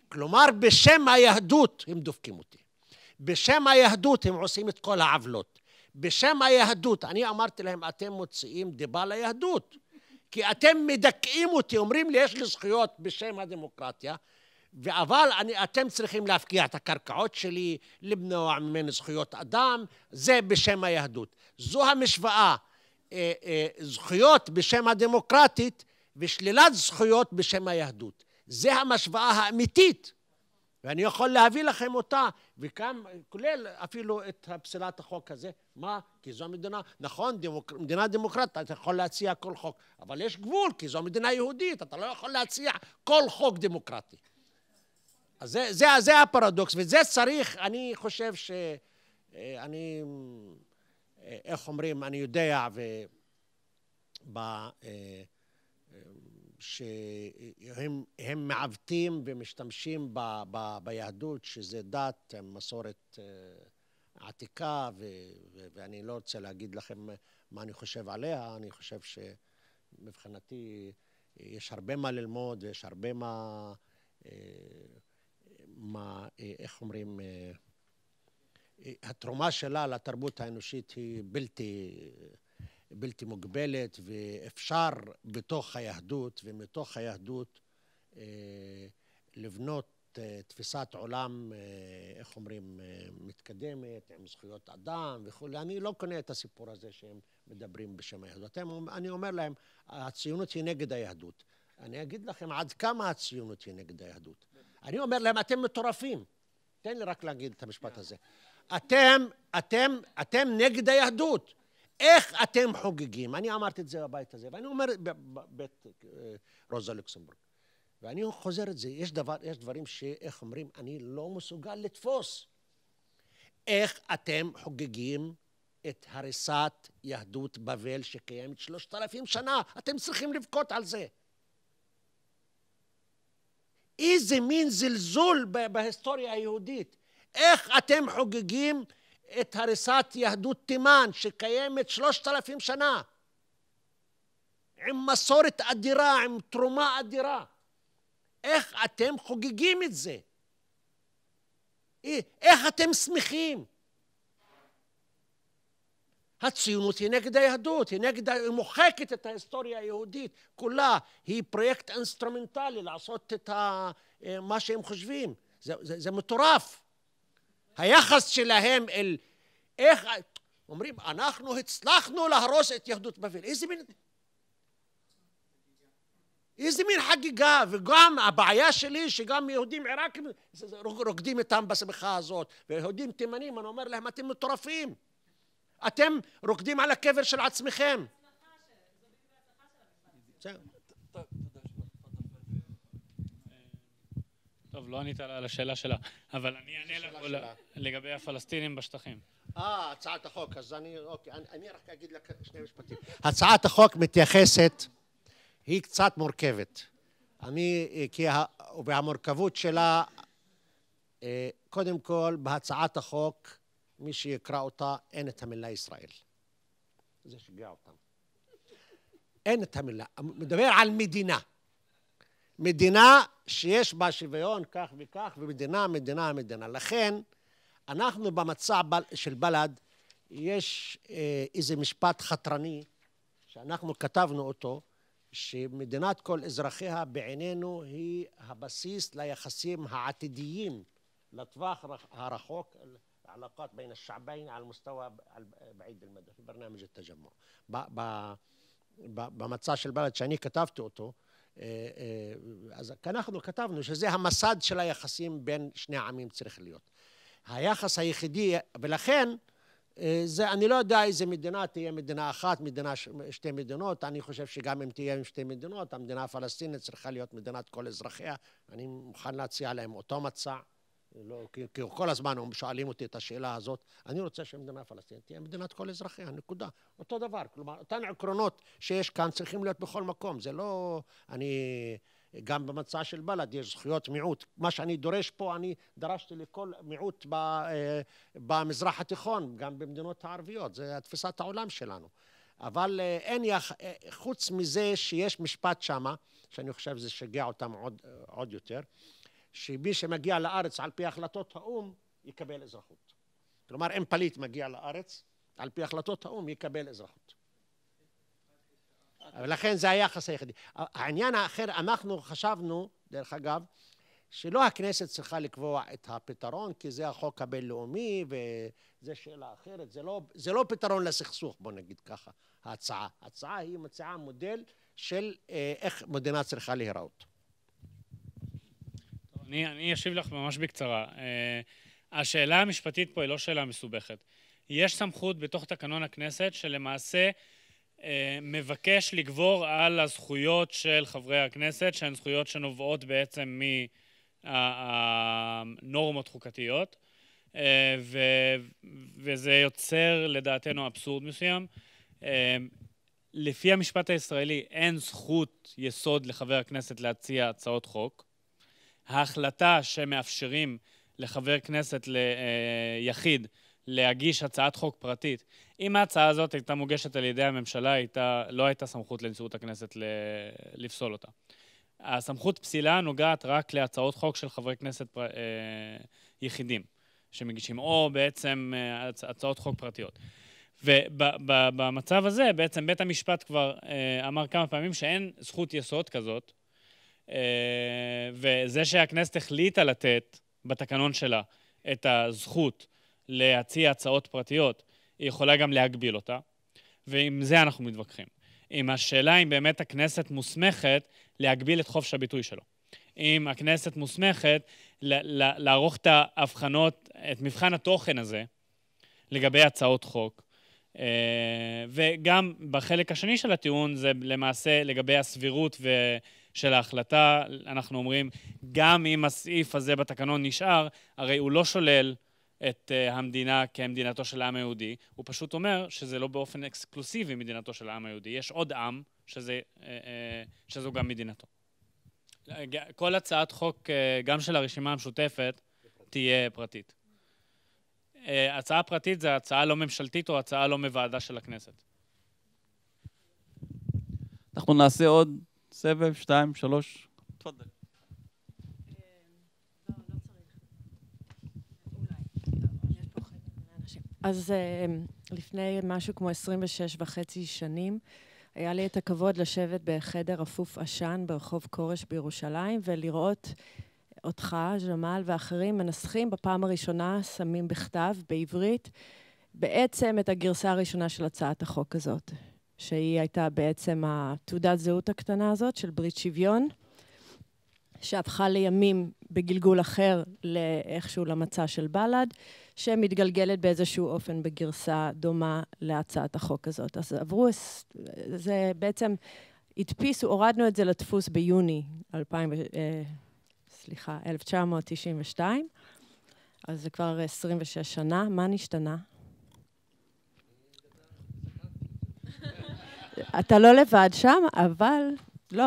כלומר, בשם היהדות הם דופקים אותי. בשם היהדות הם עושים את כל העוולות. בשם היהדות, אני אמרתי להם, אתם מוציאים דיבה ליהדות. כי אתם מדכאים אותי, אומרים לי, יש לי זכויות בשם הדמוקרטיה, אבל אני, אתם צריכים להפקיע את הקרקעות שלי, למנוע ממני זכויות אדם, זה בשם היהדות. זו המשוואה, אה, אה, זכויות בשם הדמוקרטית ושלילת זכויות בשם היהדות. זה המשוואה האמיתית, ואני יכול להביא לכם אותה, וכאן, כולל אפילו את פסילת החוק הזה. מה? כי זו מדינה, נכון, דמוק, מדינה דמוקרטית, אתה יכול להציע כל חוק, אבל יש גבול, כי זו מדינה יהודית, אתה לא יכול להציע כל חוק דמוקרטי. אז זה, זה, זה הפרדוקס, וזה צריך, אני חושב שאני, אה, אה, איך אומרים, אני יודע, אה, שהם מעוותים ומשתמשים ב, ב, ביהדות, שזה דת מסורת עתיקה, ו, ו, ואני לא רוצה להגיד לכם מה אני חושב עליה, אני חושב שמבחינתי יש הרבה מה ללמוד ויש הרבה מה... מה, אה, איך אומרים, אה, אה, התרומה שלה לתרבות האנושית היא בלתי, בלתי מוגבלת, ואפשר בתוך היהדות ומתוך היהדות לבנות תפיסת עולם, איך אומרים, מתקדמת, עם זכויות אדם וכולי. אני לא קונה את הסיפור הזה שהם מדברים בשם היהדות. אני אומר להם, הציונות היא נגד היהדות. אני אגיד לכם עד כמה הציונות היא נגד היהדות. אני אומר להם, אתם מטורפים. תן לי רק להגיד את המשפט הזה. אתם, אתם, אתם נגד היהדות. איך אתם חוגגים? אני אמרתי את זה בבית הזה, ואני אומר, בבית אה, רוזה לוקסמבורג. ואני חוזר את זה, יש, דבר, יש דברים שאיך אומרים, אני לא מסוגל לתפוס. איך אתם חוגגים את הריסת יהדות בבל שקיימת שלושת אלפים שנה? אתם צריכים לבכות על זה. איזה מין זלזול בהיסטוריה היהודית. איך אתם חוגגים את הריסת יהדות תימן שקיימת שלושת אלפים שנה, עם מסורת אדירה, עם תרומה אדירה? איך אתם חוגגים את זה? איך אתם שמחים? הציונות היא נגד היהדות, היא, נגד, היא מוחקת את ההיסטוריה היהודית כולה, היא פרויקט אינסטרומנטלי לעשות את ה, מה שהם חושבים, זה, זה, זה מטורף. היחס שלהם אל איך, אומרים, אנחנו הצלחנו להרוס את יהדות בבל. איזה מין... איזה מין חגיגה, וגם הבעיה שלי שגם יהודים עיראקים רוקדים איתם בשמחה הזאת, ויהודים תימנים, אני אומר להם, אתם מטורפים. אתם רוקדים על הקבר של עצמכם. טוב, לא ענית על השאלה שלה, אבל אני אענה לה לגבי הפלסטינים בשטחים. אה, הצעת החוק, אז אני, אוקיי, אני, אני רק אגיד לך שני משפטים. הצעת החוק מתייחסת, היא קצת מורכבת. אני, כי, והמורכבות שלה, אה, קודם כל, בהצעת החוק, מי שיקרא אותה, אין את המילה ישראל. זה שיגע אותם. אין את המילה, מדבר על מדינה. מדינה שיש בה שוויון כך וכך, ומדינה, מדינה, מדינה. לכן, אנחנו במצע של בל"ד, יש אה, איזה משפט חתרני שאנחנו כתבנו אותו, שמדינת כל אזרחיה בעינינו היא הבסיס ליחסים העתידיים לטווח הרחוק, العلاقات بين الشعبين على المستوى بعيد المدى في برنامج التجمع במצע البلد בל"ד שאני כתבתי אותו, אה, אה, אז כן אנחנו כתבנו שזה המסד של היחסים בין שני העמים צריך להיות. היחס היחידי, ולכן אה, זה, אני לא יודע איזה מדינה תהיה מדינה אחת, מדינה, שתי מדינות. אני חושב שגם אם תהיה עם שתי מדינות, המדינה הפלסטינית צריכה להיות מדינת כל אזרחיה. אני מוכן להציע להם אותו מצע. לא, כי, כי כל הזמן הם שואלים אותי את השאלה הזאת. אני רוצה שמדינה פלסטינית תהיה מדינת כל אזרחיה, נקודה. אותו דבר. כלומר, אותן עקרונות שיש כאן צריכים להיות בכל מקום. זה לא... אני... גם במצע של בל"ד יש זכויות מיעוט. מה שאני דורש פה, אני דרשתי לכל מיעוט ב, אה, במזרח התיכון, גם במדינות הערביות. זה תפיסת העולם שלנו. אבל אה, אין, יח, אה, חוץ מזה שיש משפט שמה, שאני חושב שזה שגע אותם עוד, אה, עוד יותר, שמי שמגיע לארץ על פי החלטות האו"ם יקבל אזרחות. כלומר, אם פליט מגיע לארץ, על פי החלטות האו"ם יקבל אזרחות. ולכן זה היחס היחידי. העניין האחר, אנחנו חשבנו, דרך אגב, שלא הכנסת צריכה לקבוע את הפתרון, כי זה החוק הבינלאומי וזה שאלה אחרת. זה לא, זה לא פתרון לסכסוך, בוא נגיד ככה, ההצעה. ההצעה היא מציעה מודל של אה, איך מדינה צריכה להיראות. אני, אני אשיב לך ממש בקצרה. אה, השאלה המשפטית פה היא לא שאלה מסובכת. יש סמכות בתוך תקנון הכנסת שלמעשה אה, מבקש לגבור על הזכויות של חברי הכנסת, שהן זכויות שנובעות בעצם מהנורמות חוקתיות, אה, ו, וזה יוצר לדעתנו אבסורד מסוים. לפי המשפט הישראלי אין זכות יסוד לחבר הכנסת להציע הצעות חוק. ההחלטה שמאפשרים לחבר כנסת ליחיד אה, להגיש הצעת חוק פרטית, אם ההצעה הזאת הייתה מוגשת על ידי הממשלה, הייתה, לא הייתה סמכות לנשיאות הכנסת לפסול אותה. הסמכות פסילה נוגעת רק להצעות חוק של חברי כנסת פר... אה, יחידים שמגישים, או בעצם אה, הצעות חוק פרטיות. ובמצב הזה בעצם בית המשפט כבר אמר כמה פעמים שאין זכות יסוד כזאת אה, וזה שהכנסת החליטה לתת בתקנון שלה את הזכות להציע הצעות פרטיות, היא יכולה גם להגביל אותה, ועם זה אנחנו מתווכחים. עם השאלה אם באמת הכנסת מוסמכת להגביל את חופש הביטוי שלו. אם הכנסת מוסמכת לערוך את ההבחנות, את מבחן התוכן הזה, לגבי הצעות חוק. אה, וגם בחלק השני של הטיעון זה למעשה לגבי הסבירות ו... של ההחלטה, אנחנו אומרים, גם אם הסעיף הזה בתקנון נשאר, הרי הוא לא שולל את אה, המדינה כמדינתו של העם היהודי, הוא פשוט אומר שזה לא באופן אקסקלוסיבי מדינתו של העם היהודי, יש עוד עם שזה, אה, אה, שזו גם מדינתו. כל הצעת חוק, גם של הרשימה המשותפת, תהיה פרטית. הצעה פרטית זה הצעה לא ממשלתית או הצעה לא מוועדה של הכנסת. אנחנו נעשה עוד סבב, שתיים, שלוש. תפדל. אז אה, לפני משהו כמו 26 וחצי שנים, היה לי את הכבוד לשבת בחדר אפוף עשן ברחוב כורש בירושלים ולראות אותך, ג'מאל ואחרים מנסחים בפעם הראשונה סמים בכתב, בעברית, בעצם את הגרסה הראשונה של הצעת החוק הזאת, שהיא הייתה בעצם התעודת זהות הקטנה הזאת של ברית שוויון, שהפכה לימים בגלגול אחר לאיכשהו למצע של בל"ד, שמתגלגלת באיזשהו אופן בגרסה דומה להצעת החוק הזאת. אז עברו, זה בעצם, הדפיסו, הורדנו את זה לדפוס ביוני 2000, אה, סליחה, 1992, אז זה כבר 26 שנה. מה נשתנה? אתה לא לבד שם, אבל לא,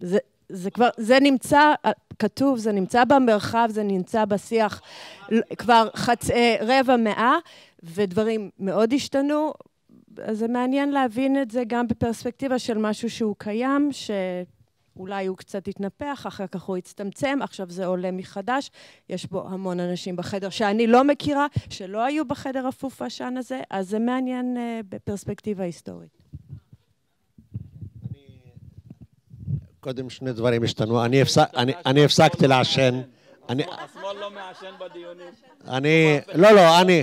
זה, זה כבר, זה נמצא, כתוב, זה נמצא במרחב, זה נמצא בשיח כבר חצ... אה, רבע מאה, ודברים מאוד השתנו, אז זה מעניין להבין את זה גם בפרספקטיבה של משהו שהוא קיים, שאולי הוא קצת התנפח, אחר כך הוא הצטמצם, עכשיו זה עולה מחדש. יש בו המון אנשים בחדר שאני לא מכירה, שלא היו בחדר הפוף העשן הזה, אז זה מעניין אה, בפרספקטיבה היסטורית. קודם שני דברים השתנו. אני, הפס... אני, אני הפסקתי לא לעשן. אני... השמאל לא מעשן בדיונים. אני... לא, לא, אני...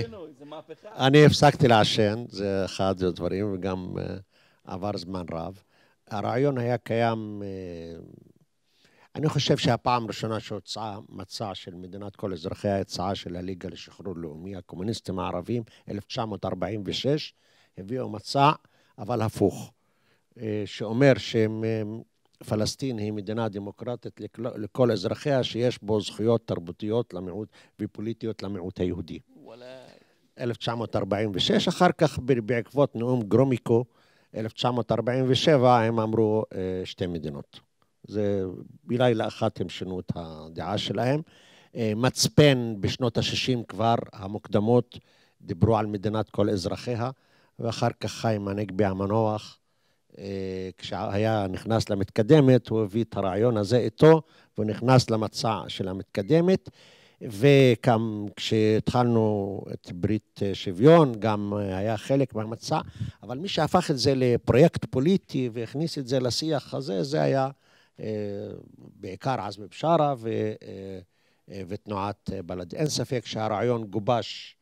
אני הפסקתי לעשן, זה אחד הדברים, וגם אה, עבר זמן רב. הרעיון היה קיים... אה, אני חושב שהפעם הראשונה שהוצעה מצע של מדינת כל אזרחיה, הצעה של הליגה לשחרור לאומי, הקומוניסטים הערבים, 1946, הביאו מצע, אבל הפוך, אה, שאומר שהם פלסטין היא מדינה דמוקרטית לכל, לכל אזרחיה שיש בו זכויות תרבותיות למיעוט ופוליטיות למיעוט היהודי. 1946, אחר כך בעקבות נאום גרומיקו 1947 הם אמרו אה, שתי מדינות. זה אולי לאחת הם שינו את הדעה שלהם. אה, מצפן בשנות ה-60 כבר, המוקדמות, דיברו על מדינת כל אזרחיה, ואחר כך חיים הנגבי המנוח אה, כשהיה נכנס למתקדמת, הוא הביא את הרעיון הזה איתו, והוא נכנס למצע של המתקדמת. וגם כשהתחלנו את ברית אה, שוויון, גם אה, היה חלק מהמצע, אבל מי שהפך את זה לפרויקט פוליטי והכניס את זה לשיח הזה, זה היה בעיקר עזמי בשארה ו... ותנועת בל"ד. אין ספק שהרעיון גובש,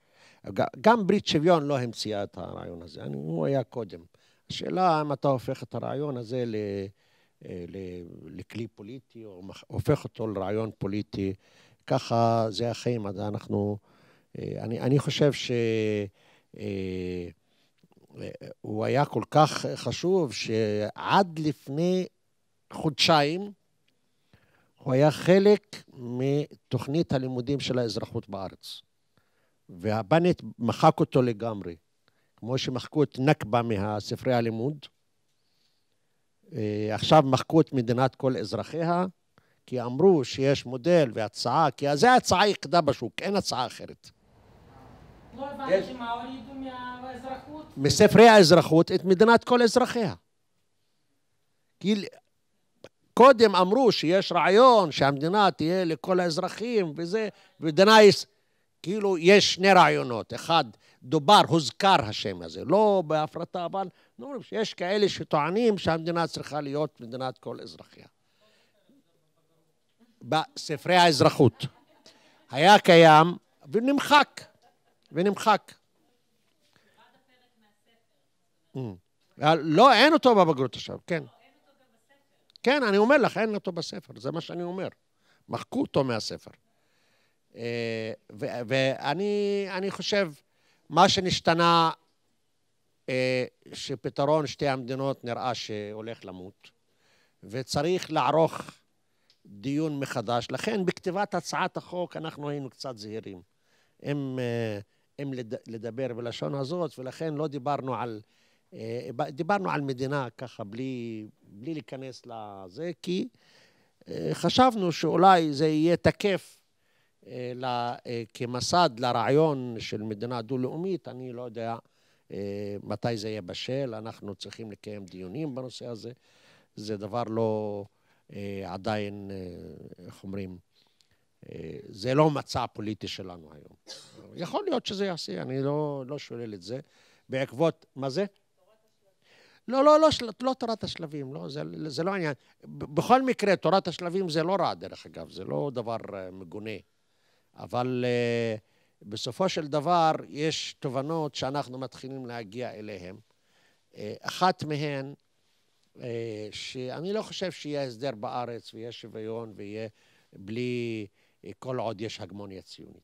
גם ברית שוויון לא המציאה את הרעיון הזה, הוא היה קודם. השאלה אם אתה הופך את הרעיון הזה ל, אה, ל, לכלי פוליטי, או הופך אותו לרעיון פוליטי. ככה זה החיים, אז אנחנו... אה, אני, אני חושב שהוא אה, היה כל כך חשוב, שעד לפני חודשיים הוא היה חלק מתוכנית הלימודים של האזרחות בארץ. והבנט מחק אותו לגמרי. כמו שמחקו את נכבה מהספרי הלימוד. אה, עכשיו מחקו את מדינת כל אזרחיה, כי אמרו שיש מודל והצעה, כי זו ההצעה היחידה בשוק, אין הצעה אחרת. לא הבנתי מה הורידו מהאזרחות? מספרי האזרחות את מדינת כל אזרחיה. כי קודם אמרו שיש רעיון שהמדינה תהיה לכל האזרחים וזה, מדינה, כאילו יש שני רעיונות, אחד דובר, הוזכר השם הזה, לא בהפרטה, אבל אומרים שיש כאלה שטוענים שהמדינה צריכה להיות מדינת כל אזרחיה. בספרי האזרחות. היה קיים ונמחק, ונמחק. אה, לא, אין אותו בבגרות עכשיו, כן. כן, אני אומר לך, אין אותו בספר, זה מה שאני אומר. מחקו אותו מהספר. אה, ואני חושב... מה שנשתנה, אה, שפתרון שתי המדינות נראה שהולך למות, וצריך לערוך דיון מחדש. לכן בכתיבת הצעת החוק אנחנו היינו קצת זהירים. אם, אם אה, לדבר בלשון הזאת, ולכן לא דיברנו על... אה, דיברנו על מדינה ככה בלי, בלי להיכנס לזה, כי חשבנו שאולי זה יהיה תקף אה, אה, כמסד לרעיון של מדינה דו-לאומית, אני לא יודע אה, מתי זה יהיה בשל, אנחנו צריכים לקיים דיונים בנושא הזה. זה דבר לא עדיין, איך אומרים, זה לא מצע פוליטי שלנו היום. יכול להיות שזה יעשה, אני לא, לא שולל את זה. בעקבות, מה זה? לא, לא, לא, לא, לא תורת השלבים, לא, זה, זה לא עניין. בכל מקרה, תורת השלבים זה לא רע, דרך אגב, זה לא דבר מגונה. אבל uh, בסופו של דבר יש תובנות שאנחנו מתחילים להגיע אליהן. Uh, אחת מהן, uh, שאני לא חושב שיהיה הסדר בארץ ויהיה שוויון ויהיה בלי, uh, כל עוד יש הגמוניה ציונית.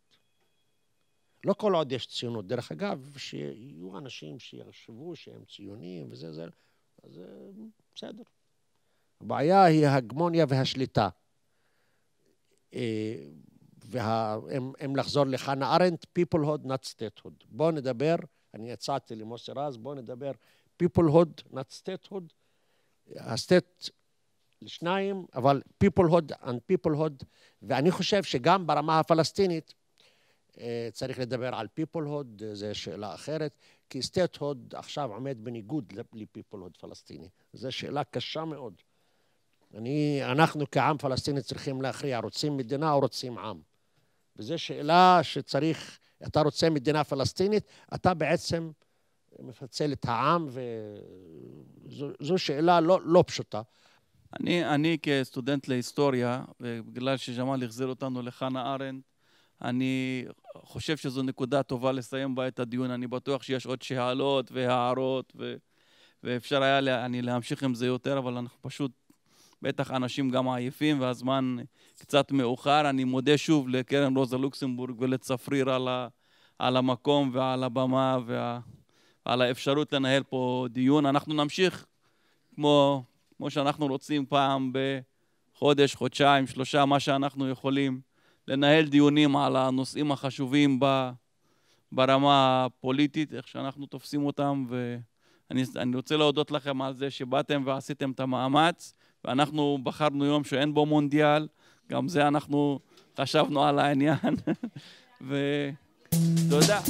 לא כל עוד יש ציונות. דרך אגב, שיהיו אנשים שיחשבו שהם ציונים וזה, זה, אז בסדר. הבעיה היא ההגמוניה והשליטה. ואם לחזור לחנה ארנדט, people hood, not statehood. בואו נדבר, אני הצעתי למוסי רז, בואו נדבר people hood, not statehood. הסטט לשניים, אבל people hood and people hood, ואני חושב שגם ברמה הפלסטינית אה, צריך לדבר על people hood, זו שאלה אחרת, כי state hood עכשיו עומד בניגוד ל people hood פלסטיני. זו שאלה קשה מאוד. אני, אנחנו כעם פלסטיני צריכים להכריע, רוצים מדינה או רוצים עם? וזו שאלה שצריך, אתה רוצה מדינה פלסטינית, אתה בעצם מפצל את העם, וזו שאלה לא, לא פשוטה. אני, אני כסטודנט להיסטוריה, ובגלל שג'מאל החזיר אותנו לחנה ארנדט, אני חושב שזו נקודה טובה לסיים בה את הדיון. אני בטוח שיש עוד שאלות והערות, ו... ואפשר היה לה, אני להמשיך עם זה יותר, אבל אנחנו פשוט בטח אנשים גם עייפים והזמן קצת מאוחר. אני מודה שוב לקרן רוזה לוקסמבורג ולצפריר על, ה, על המקום ועל הבמה וה, ועל האפשרות לנהל פה דיון. אנחנו נמשיך כמו, כמו שאנחנו רוצים פעם בחודש, חודשיים, שלושה, מה שאנחנו יכולים, לנהל דיונים על הנושאים החשובים ב, ברמה הפוליטית, איך שאנחנו תופסים אותם. ואני רוצה להודות לכם על זה שבאתם ועשיתם את המאמץ. ואנחנו בחרנו יום שאין בו מונדיאל, גם זה אנחנו חשבנו על העניין, ותודה.